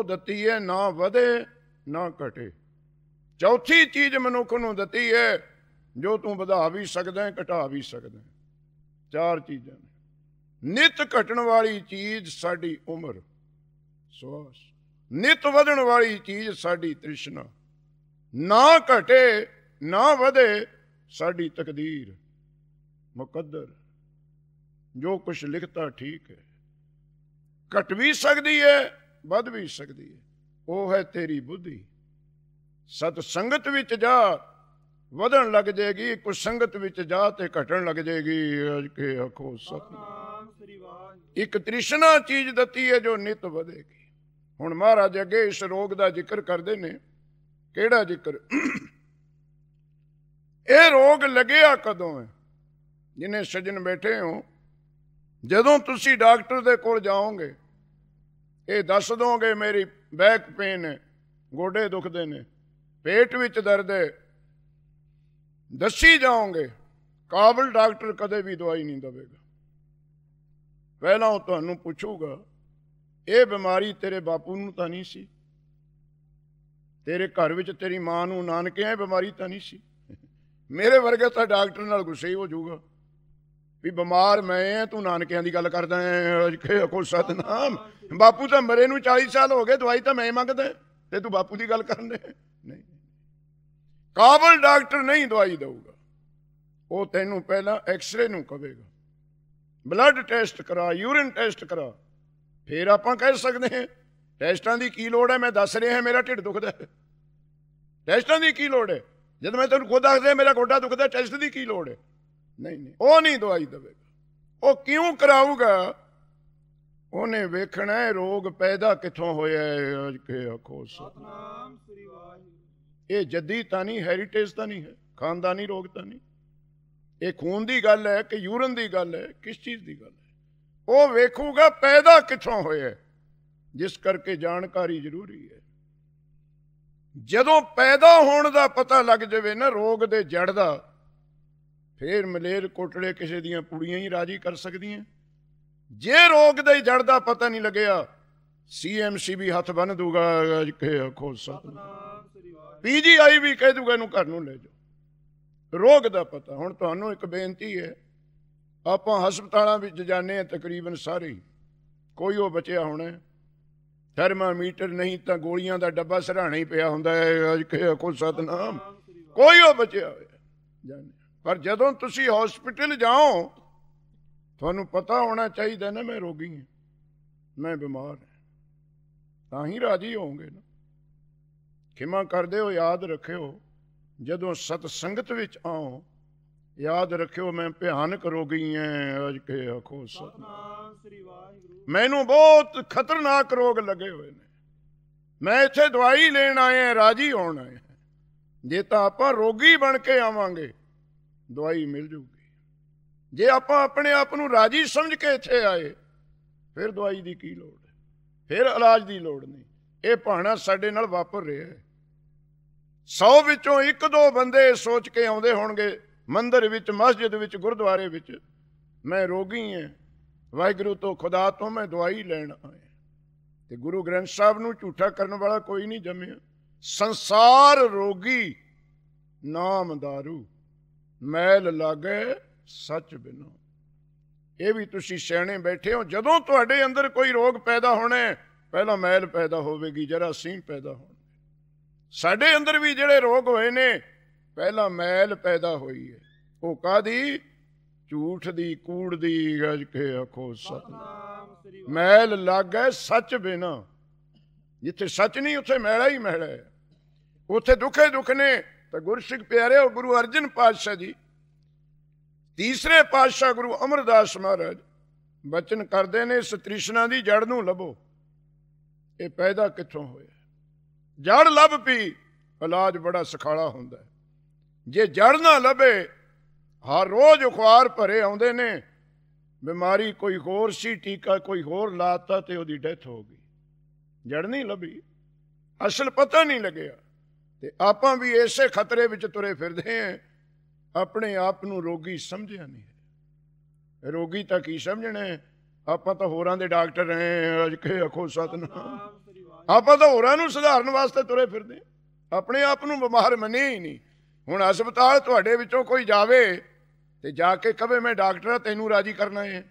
ਤੋਂ ਦਿੱਤੀ ਹੈ ਨਾ ਵਧੇ ਨਾ ਘਟੇ ਚੌਥੀ ਚੀਜ਼ ਮਨੁੱਖ ਨੂੰ ਦਿੱਤੀ ਹੈ ਜੋ ਤੂੰ ਵਧਾ ਵੀ ਸਕਦਾ ਹੈ ਘਟਾ ਵੀ ਸਕਦਾ ਹੈ ਚਾਰ ਚੀਜ਼ਾਂ ਨਿਤ ਘਟਣ ਵਾਲੀ ਚੀਜ਼ ਸਾਡੀ ਉਮਰ ਸਵਾਸ ਨਿਤ ਵਧਣ ਵਾਲੀ ਚੀਜ਼ ਸਾਡੀ ਤ੍ਰਿਸ਼ਨਾ ਨਾ ਘਟੇ ਨਾ ਵਧੇ ਸਾਡੀ ਤਕਦੀਰ ਮੁਕੱਦਰ ਜੋ ਕੁਝ ਲਿਖਤਾ ਠੀਕ ਹੈ ਘਟ ਵੀ ਸਕਦੀ ਹੈ ਵੱਧ ਵੀ ਸਕਦੀ ਹੈ ਉਹ ਹੈ ਤੇਰੀ ਬੁੱਧੀ ਸਤ ਸੰਗਤ ਵਿੱਚ ਜਾ ਵਧਣ ਲੱਗ ਜਾਏਗੀ ਕੁ ਸੰਗਤ ਵਿੱਚ ਜਾ ਤੇ ਘਟਣ ਲੱਗ ਜਾਏਗੀ ਕੇ ਅਖੋ ਸਤ ਇੱਕ ਤ੍ਰਿਸ਼ਨਾ ਚੀਜ਼ ਦਿੱਤੀ ਹੈ ਜੋ ਨਿਤ ਵਧੇਗੀ ਹੁਣ ਮਹਾਰਾਜ ਅੱਗੇ ਇਸ ਰੋਗ ਦਾ ਜ਼ਿਕਰ ਕਰਦੇ ਨੇ ਕਿਹੜਾ ਜ਼ਿਕਰ ਇਹ ਰੋਗ ਲੱਗਿਆ ਕਦੋਂ ਹੈ ਜਿਨੇ ਸਜਣ ਬੈਠੇ ਹੋ ਜਦੋਂ ਤੁਸੀਂ ਡਾਕਟਰ ਦੇ ਕੋਲ ਜਾਓਗੇ ਇਹ ਦੱਸ ਦੋਗੇ ਮੇਰੀ ਬੈਕ ਪੇਨ ਹੈ ਗੋਡੇ ਦੁਖਦੇ ਨੇ ਪੇਟ ਵਿੱਚ ਦਰਦ ਹੈ ਦੱਸੀ ਜਾਓਗੇ ਕਾਬਲ ਡਾਕਟਰ ਕਦੇ ਵੀ ਦਵਾਈ ਨਹੀਂ ਦਵੇਗਾ ਪਹਿਲਾਂ ਉਹ ਤੁਹਾਨੂੰ ਪੁੱਛੂਗਾ ਇਹ ਬਿਮਾਰੀ ਤੇਰੇ ਬਾਪੂ ਨੂੰ ਤਾਂ ਨਹੀਂ ਸੀ ਤੇਰੇ ਘਰ ਵਿੱਚ ਤੇਰੀ ਮਾਂ ਨੂੰ ਨਾਨਕਿਆਂ ਇਹ ਬਿਮਾਰੀ ਤਾਂ ਨਹੀਂ ਸੀ ਮੇਰੇ ਵਰਗੇ ਤਾਂ ਡਾਕਟਰ ਨਾਲ ਗੁੱਸੇ ਹੋ ਜਾਊਗਾ ਵੀ ਬਿਮਾਰ ਮੈਂ ਤੂੰ ਨਾਨਕਿਆਂ ਦੀ ਗੱਲ ਕਰਦਾ ਹੈ ਕੋ ਸਤਨਾਮ ਬਾਪੂ ਤਾਂ ਮਰੇ ਨੂੰ 40 ਸਾਲ ਹੋ ਗਏ ਦਵਾਈ ਤਾਂ ਮੈਂ ਮੰਗਦਾ ਤੇ ਤੂੰ ਬਾਪੂ ਦੀ ਗੱਲ ਕਰਨ ਦੇ ਨਹੀਂ ਕਾਬਲ ਡਾਕਟਰ ਨਹੀਂ ਦਵਾਈ ਦੇਊਗਾ ਉਹ ਤੈਨੂੰ ਪਹਿਲਾਂ ਐਕਸ-ਰੇ ਨੂੰ ਕਹੇਗਾ ਬਲੱਡ ਟੈਸਟ ਕਰਾ ਯੂਰਿਨ ਟੈਸਟ ਕਰਾ ਫੇਰ ਆਪਾਂ ਕਹਿ ਸਕਦੇ ਹਾਂ ਟੈਸਟਾਂ ਦੀ ਕੀ ਲੋੜ ਹੈ ਮੈਂ ਦੱਸ ਰਿਹਾ ਮੇਰਾ ਢਿੱਡ ਦੁਖਦਾ ਟੈਸਟਾਂ ਦੀ ਕੀ ਲੋੜ ਹੈ ਜਦ ਮੈਂ ਤੈਨੂੰ ਖੁਦ ਦੱਸਦਾ ਮੇਰਾ ਗੋਡਾ ਦੁਖਦਾ ਟੈਸਟ ਦੀ ਕੀ ਲੋੜ ਹੈ ਨਹੀਂ ਨਹੀਂ ਉਹ ਨਹੀਂ ਦਵਾਈ ਦੇਵੇਗਾ ਉਹ ਕਿਉਂ ਕਰਾਊਗਾ ਉਹਨੇ ਵੇਖਣਾ ਹੈ ਰੋਗ ਪੈਦਾ ਕਿੱਥੋਂ ਹੋਇਆ ਹੈ ਕੇ ਆਖੋ ਸਤਨਾਮ ਸ੍ਰੀ ਵਾਹਿਗੁਰੂ ਇਹ ਜੱਦੀ ਤਾਂ ਨਹੀਂ ਹੈਰੀਟੇਜ ਤਾਂ ਨਹੀਂ ਹੈ ਖਾਨਦਾਨੀ ਰੋਗ ਤਾਂ ਨਹੀਂ ਇਹ ਖੂਨ ਦੀ ਗੱਲ ਹੈ ਕਿ ਯੂਰਨ ਦੀ ਗੱਲ ਹੈ ਕਿਸ ਚੀਜ਼ ਦੀ ਗੱਲ ਹੈ ਉਹ ਵੇਖੂਗਾ ਪੈਦਾ ਕਿੱਥੋਂ ਹੋਇਆ ਜਿਸ ਕਰਕੇ ਜਾਣਕਾਰੀ ਜ਼ਰੂਰੀ ਹੈ ਜਦੋਂ ਪੈਦਾ ਹੋਣ ਦਾ ਪਤਾ ਲੱਗ ਜਾਵੇ ਨਾ ਰੋਗ ਦੇ ਜੜ ਦਾ ਫੇਰ ਮਲੇਰ ਕੋਟੜੇ ਕਿਸੇ ਦੀਆਂ ਪੁੜੀਆਂ ਹੀ ਰਾਜੀ ਕਰ ਸਕਦੀਆਂ ਜੇ ਰੋਗ ਦੇ ਜੜ ਦਾ ਪਤਾ ਨਹੀਂ ਲੱਗਿਆ ਸੀਐਮਸੀ ਵੀ ਹੱਥ ਬੰਨ ਦੂਗਾ ਖੋ ਸਕਦਾ ਪੀਜੀਆਈ ਵੀ ਕਹਿ ਦੂਗਾ ਇਹਨੂੰ ਘਰ ਨੂੰ ਲੈ ਜਾ ਰੋਗ ਦਾ ਪਤਾ ਹੁਣ ਤੁਹਾਨੂੰ ਇੱਕ ਬੇਨਤੀ ਹੈ ਆਪਾਂ ਹਸਪਤਾਲਾਂ ਵਿੱਚ ਜਾਣੇ ਆ ਤਕਰੀਬਨ ਸਾਰੇ ਕੋਈ ਉਹ ਬਚਿਆ ਹੋਣਾ ਥਰਮਾਮੀਟਰ ਨਹੀਂ ਤਾਂ ਗੋਲੀਆਂ ਦਾ ਡੱਬਾ ਸਰਾਣੇ ਹੀ ਪਿਆ ਹੁੰਦਾ ਹੈ ਖੋ ਸਤਨਾਮ ਕੋਈ ਉਹ ਬਚਿਆ ਹੋਇਆ ਜਾਨੇ ਪਰ ਜਦੋਂ ਤੁਸੀਂ ਹਸਪੀਟਲ ਜਾਓ ਤੁਹਾਨੂੰ ਪਤਾ ਹੋਣਾ ਚਾਹੀਦਾ ਨਾ ਮੈਂ ਰੋਗੀ ਹਾਂ ਮੈਂ ਬਿਮਾਰ ਹਾਂ ਤਾਂ ਹੀ ਰਾਜੀ ਹੋਵੋਗੇ ਨਾ ਖਿਮਾ ਕਰਦੇ ਹੋ ਯਾਦ ਰੱਖਿਓ ਜਦੋਂ ਸਤ ਸੰਗਤ ਵਿੱਚ ਆਓ ਯਾਦ ਰੱਖਿਓ ਮੈਂ ਭਿਆਨਕ ਰੋਗੀ ਐ ਅਜ ਕੇ ਆਖੋ ਸਤਨਾਮ ਸ੍ਰੀ ਵਾਹਿਗੁਰੂ ਮੈਨੂੰ ਬਹੁਤ ਖਤਰਨਾਕ ਰੋਗ ਲੱਗੇ ਹੋਏ ਨੇ ਮੈਂ ਇੱਥੇ ਦਵਾਈ ਲੈਣ ਆਇਆ ਰਾਜੀ ਹੋਣਾ ਹੈ ਜੇ ਤਾਂ ਆਪਾਂ ਰੋਗੀ ਬਣ ਕੇ ਆਵਾਂਗੇ ਦਵਾਈ ਮਿਲ ਜੂਗੀ ਜੇ ਆਪਾਂ ਆਪਣੇ ਆਪ ਨੂੰ ਰਾਜੀ ਸਮਝ ਕੇ ਇੱਥੇ ਆਏ ਫਿਰ ਦਵਾਈ ਦੀ ਕੀ ਲੋੜ ਹੈ ਫਿਰ ਇਲਾਜ ਦੀ ਲੋੜ ਨਹੀਂ ਇਹ ਭਾਣਾ ਸਾਡੇ ਨਾਲ ਵਾਪਰ ਰਿਹਾ ਹੈ 100 ਵਿੱਚੋਂ ਇੱਕ ਦੋ ਬੰਦੇ ਸੋਚ ਕੇ ਆਉਂਦੇ ਹੋਣਗੇ ਮੰਦਰ ਵਿੱਚ ਮਸਜਿਦ ਵਿੱਚ ਗੁਰਦੁਆਰੇ ਵਿੱਚ ਮੈਂ ਰੋਗੀ ਹਾਂ ਵਾਹਿਗੁਰੂ ਤੋਂ ਖੁਦਾ ਤੋਂ ਮੈਂ ਦਵਾਈ ਲੈਣ ਆਇਆ ਤੇ ਗੁਰੂ ਗ੍ਰੰਥ ਸਾਹਿਬ ਨੂੰ ਝੂਠਾ ਕਰਨ ਵਾਲਾ ਕੋਈ ਨਹੀਂ ਜੰਮਿਆ ਸੰਸਾਰ ਰੋਗੀ ਨਾਮ ਦਾਰੂ ਮੈਲ ਲਾਗੇ ਸੱਚ ਬਿਨੋ ਇਹ ਵੀ ਤੁਸੀਂ ਸਿਆਣੇ ਬੈਠੇ ਹੋ ਜਦੋਂ ਤੁਹਾਡੇ ਅੰਦਰ ਕੋਈ ਰੋਗ ਪੈਦਾ ਹੋਣਾ ਪਹਿਲਾਂ ਮੈਲ ਪੈਦਾ ਹੋਵੇਗੀ ਜਰਾ ਸੀਂ ਪੈਦਾ ਹੋਣਾ ਸਾਡੇ ਅੰਦਰ ਵੀ ਜਿਹੜੇ ਰੋਗ ਹੋਏ ਨੇ ਪਹਿਲਾਂ ਮੈਲ ਪੈਦਾ ਹੋਈ ਹੈ ਉਹ ਕਾਦੀ ਝੂਠ ਦੀ ਕੂੜ ਦੀ ਗੱਜ ਕੇ ਆਖੋ ਸਤਨਾਮ ਮੈਲ ਲਾਗੇ ਸੱਚ ਬਿਨਾ ਜਿੱਥੇ ਸੱਚ ਨਹੀਂ ਉੱਥੇ ਮੈਲਾ ਹੀ ਮੈਲਾ ਹੈ ਉੱਥੇ ਦੁੱਖੇ ਦੁੱਖ ਨੇ ਤਾਂ ਗੁਰਸਿੱਖ ਉਹ ਗੁਰੂ ਅਰਜਨ ਪਾਤਸ਼ਾਹ ਜੀ ਤੀਸਰੇ ਪਾਤਸ਼ਾਹ ਗੁਰੂ ਅਮਰਦਾਸ ਮਹਾਰਾਜ ਬਚਨ ਕਰਦੇ ਨੇ ਇਸ ਤ੍ਰਿਸ਼ਨਾ ਦੀ ਜੜ ਨੂੰ ਲਭੋ ਇਹ ਪੈਦਾ ਕਿੱਥੋਂ ਹੋਇਆ ਜੜ ਲੱਭ ਪੀ ਇਲਾਜ ਬੜਾ ਸਖਾਲਾ ਹੁੰਦਾ ਜੇ ਜੜ ਨਾ ਲਭੇ ਹਰ ਰੋਜ਼ ਅਖਬਾਰ ਭਰੇ ਆਉਂਦੇ ਨੇ ਬਿਮਾਰੀ ਕੋਈ ਹੋਰ ਸੀ ਟੀਕਾ ਕੋਈ ਹੋਰ ਲਾਤਾ ਤੇ ਉਹਦੀ ਡੈਥ ਹੋ ਗਈ ਜੜ ਨਹੀਂ ਲੱਭੀ ਅਸਲ ਪਤਾ ਨਹੀਂ ਲੱਗਿਆ ਤੇ ਆਪਾਂ ਵੀ ਇਸੇ ਖਤਰੇ ਵਿੱਚ ਤੁਰੇ ਫਿਰਦੇ ਆਂ ਆਪਣੇ ਆਪ ਨੂੰ ਰੋਗੀ ਸਮਝਿਆ ਨਹੀਂ ਰੋਗੀ ਤਾਂ ਕੀ ਸਮਝਣਾ ਆਪਾਂ ਤਾਂ ਹੋਰਾਂ ਦੇ ਡਾਕਟਰ ਐ ਅੱਜ ਕੇ ਅਖੋ ਸਤਨਾਮ ਆਪਾਂ ਤਾਂ ਹੋਰਾਂ ਨੂੰ ਸੁਧਾਰਨ ਵਾਸਤੇ ਤੁਰੇ ਫਿਰਦੇ ਆਪਣੇ ਆਪ ਨੂੰ ਬਿਮਾਰ ਮੰਨੀ ਹੀ ਨਹੀਂ ਹੁਣ ਹਸਪਤਾਲ ਤੁਹਾਡੇ ਵਿੱਚੋਂ ਕੋਈ ਜਾਵੇ ਤੇ ਜਾ ਕੇ ਕਵੇ ਮੈਂ ਡਾਕਟਰ ਤੈਨੂੰ ਰਾਜੀ ਕਰਨਾ ਹੈ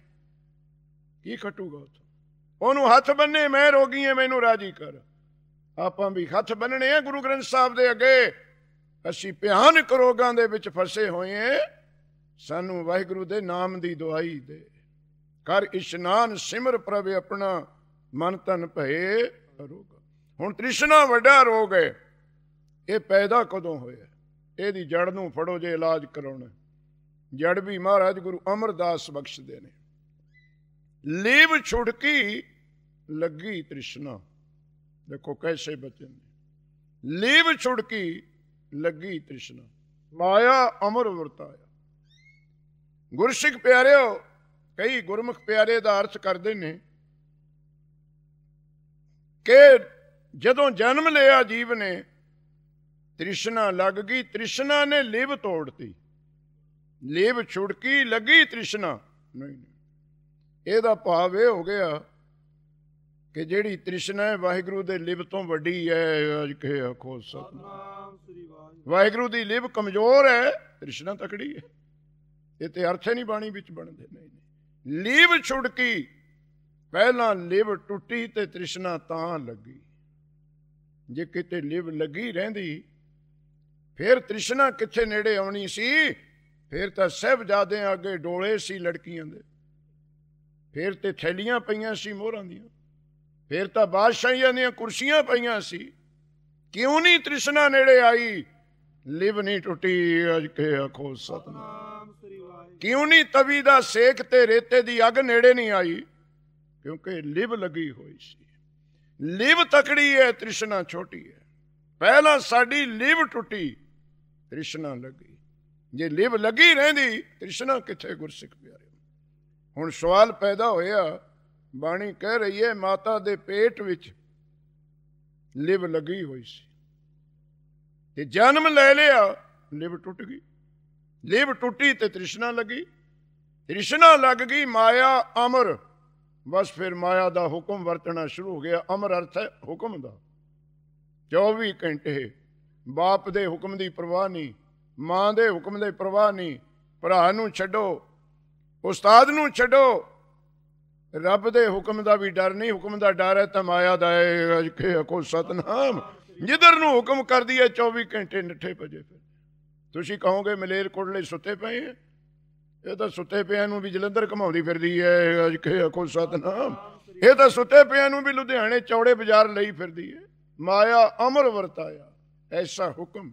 ਕੀ ਖਟੂਗਾ ਉਹਨੂੰ ਹੱਥ ਬੰਨੇ ਮੈਂ ਰੋਗੀ ਐ ਮੈਨੂੰ ਰਾਜੀ ਕਰ ਆਪਾਂ ਵੀ ਹੱਥ ਬੰਨਣੇ ਆ ਗੁਰੂ ਗ੍ਰੰਥ ਸਾਹਿਬ ਦੇ ਅੱਗੇ ਅਸੀਂ ਭਿਆਨਕ ਰੋਗਾਂ ਦੇ ਵਿੱਚ ਫਸੇ ਹੋਏ ਆ ਸਾਨੂੰ ਵਾਹਿਗੁਰੂ ਦੇ ਨਾਮ ਦੀ ਦਵਾਈ ਦੇ ਕਰ ਇਸ਼ਨਾਨ ਸਿਮਰ ਪ੍ਰਭ ਆਪਣਾ ਮਨ ਤਨ ਭਏ ਰੋਗ ਹੁਣ ਤ੍ਰਿਸ਼ਨਾ ਵੱਡਾ ਰੋਗ ਹੈ ਇਹ ਪੈਦਾ ਕਦੋਂ ਹੋਇਆ ਇਹਦੀ ਜੜ ਨੂੰ ਫੜੋ ਜੇ ਇਲਾਜ ਕਰਾਉਣਾ ਜੜ ਵੀ ਮਹਾਰਾਜ ਗੁਰੂ ਅਮਰਦਾਸ ਬਖਸ਼ਦੇ ਨੇ ਲੀਵ ਛੁੜਕੀ ਲੱਗੀ ਤ੍ਰਿਸ਼ਨਾ देखो ਕੈਸੇ बचेंगे लीव ਛੁੜਕੀ ਲੱਗੀ ਤ੍ਰਿਸ਼ਨਾ ਮਾਇਆ ਅਮਰ ਵਰਤਾਇਆ ਗੁਰਸਿੱਖ ਪਿਆਰਿਓ ਕਈ ਗੁਰਮੁਖ ਪਿਆਰੇ ਦਾ ਅਰਥ ਕਰਦੇ ਨੇ ਕਿ ਜਦੋਂ ਜਨਮ ਲਿਆ ਜੀਵ ਨੇ ਤ੍ਰਿਸ਼ਨਾ ਲੱਗ ਗਈ ਤ੍ਰਿਸ਼ਨਾ ਨੇ ਲੇਵ ਤੋੜਤੀ ਲੇਵ ਛੁੜਕੀ ਲੱਗੀ ਤ੍ਰਿਸ਼ਨਾ ਨਹੀਂ ਇਹਦਾ ਭਾਵ ਇਹ ਹੋ ਗਿਆ ਕਿ ਜਿਹੜੀ ਤ੍ਰਿਸ਼ਨਾ ਵਾਹਿਗੁਰੂ ਦੇ ਲਿਵ ਤੋਂ ਵੱਡੀ ਹੈ ਅਜ ਕਹੇ ਆਖੋ ਸਤਨਾਮ ਸ੍ਰੀ ਵਾਹਿਗੁਰੂ ਦੀ ਲਿਵ ਕਮਜ਼ੋਰ ਹੈ ਤ੍ਰਿਸ਼ਨਾ ਤਕੜੀ ਹੈ ਇਹ ਤੇ ਅਰਥ ਨਹੀਂ ਬਾਣੀ ਵਿੱਚ ਬਣਦੇ ਨਹੀਂ ਲਿਵ ਛੁੜਕੀ ਪਹਿਲਾਂ ਲਿਵ ਟੁੱਟੀ ਤੇ ਤ੍ਰਿਸ਼ਨਾ ਤਾਂ ਲੱਗੀ ਜੇ ਕਿਤੇ ਲਿਵ ਲੱਗੀ ਰਹਿੰਦੀ ਫਿਰ ਤ੍ਰਿਸ਼ਨਾ ਕਿੱਥੇ ਨੇੜੇ ਆਉਣੀ ਸੀ ਫਿਰ ਤਾਂ ਸਹਿਬਜ਼ਾਦਿਆਂ ਅੱਗੇ ਡੋਲੇ ਸੀ ਲੜਕੀਆਂ ਦੇ ਫਿਰ ਤੇ ਥੈਲੀਆਂ ਪਈਆਂ ਸੀ ਮੋਹਰਾਂ ਦੀਆਂ ਫਿਰ ਤਾਂ ਬਾਦਸ਼ਾਹੀਆਂ ਦੀਆਂ ਕੁਰਸੀਆਂ ਪਈਆਂ ਸੀ ਕਿਉਂ ਨਹੀਂ ਤ੍ਰਿਸ਼ਨਾ ਨੇੜੇ ਆਈ ਲਿਵ ਨਹੀਂ ਟੁੱਟੀ ਅਜ ਕੇ ਆਖੋ ਸਤਨਾਮ ਕਿਉਂ ਨਹੀਂ ਤਵੀ ਦਾ ਸੇਕ ਤੇ ਰੇਤੇ ਦੀ ਅਗ ਨੇੜੇ ਨਹੀਂ ਆਈ ਕਿਉਂਕਿ ਲਿਵ ਲੱਗੀ ਹੋਈ ਸੀ ਲਿਵ ਤਕੜੀ ਹੈ ਤ੍ਰਿਸ਼ਨਾ ਛੋਟੀ ਹੈ ਪਹਿਲਾਂ ਸਾਡੀ ਲਿਵ ਟੁੱਟੀ ਤ੍ਰਿਸ਼ਨਾ ਲੱਗੀ ਜੇ ਲਿਵ ਲੱਗੀ ਰਹਿੰਦੀ ਤ੍ਰਿਸ਼ਨਾ ਕਿੱਥੇ ਗੁਰਸਿੱਖ ਪਿਆਰੇ ਹੁਣ ਸਵਾਲ ਪੈਦਾ ਹੋਇਆ ਬਾਣੀ ਕਹਿ ਰਹੀ ਹੈ ਮਾਤਾ ਦੇ ਪੇਟ ਵਿੱਚ ਲਿਵ ਲੱਗੀ ਹੋਈ ਸੀ ਤੇ ਜਨਮ ਲੈ ਲਿਆ ਲਿਵ ਟੁੱਟ ਗਈ ਲਿਵ ਟੁੱਟੀ ਤੇ ਤ੍ਰਿਸ਼ਨਾ ਲੱਗੀ ਤ੍ਰਿਸ਼ਨਾ ਲੱਗ ਗਈ ਮਾਇਆ ਅਮਰ ਬਸ ਫਿਰ ਮਾਇਆ ਦਾ ਹੁਕਮ ਵਰਤਣਾ ਸ਼ੁਰੂ ਹੋ ਗਿਆ ਅਮਰ ਅਰਥ ਹੈ ਹੁਕਮ ਦਾ 24 ਘੰਟੇ ਬਾਪ ਦੇ ਹੁਕਮ ਦੀ ਪਰਵਾਹ ਨਹੀਂ ਮਾਂ ਦੇ ਹੁਕਮ ਦੇ ਪਰਵਾਹ ਨਹੀਂ ਭਰਾ ਨੂੰ ਛੱਡੋ ਉਸਤਾਦ ਨੂੰ ਛੱਡੋ ਰੱਬ ਦੇ ਹੁਕਮ ਦਾ ਵੀ ਡਰ ਨਹੀਂ ਹੁਕਮ ਦਾ ਡਰ ਹੈ ਤਾਂ ਮਾਇਆ ਦਾ ਹੈ ਕਿ ਕੋ ਸਤਨਾਮ ਜਿੱਧਰ ਨੂੰ ਹੁਕਮ ਕਰਦੀ ਹੈ 24 ਘੰਟੇ ਨੱਠੇ ਭਜੇ ਫਿਰ ਤੁਸੀਂ ਕਹੋਗੇ ਮਲੇਰ ਕੋਟਲੇ ਸੁੱਤੇ ਪਏ ਹੈ ਇਹ ਤਾਂ ਸੁੱਤੇ ਪਿਆਂ ਨੂੰ ਵੀ ਜਲੰਧਰ ਘਮਾਉਂਦੀ ਫਿਰਦੀ ਹੈ ਅੱਜ ਕਿ ਕੋ ਸਤਨਾਮ ਇਹ ਤਾਂ ਸੁੱਤੇ ਪਿਆਂ ਨੂੰ ਵੀ ਲੁਧਿਆਣੇ ਚੌੜੇ ਬਾਜ਼ਾਰ ਲਈ ਫਿਰਦੀ ਹੈ ਮਾਇਆ ਅਮਰ ਵਰਤਾਇਆ ਐਸਾ ਹੁਕਮ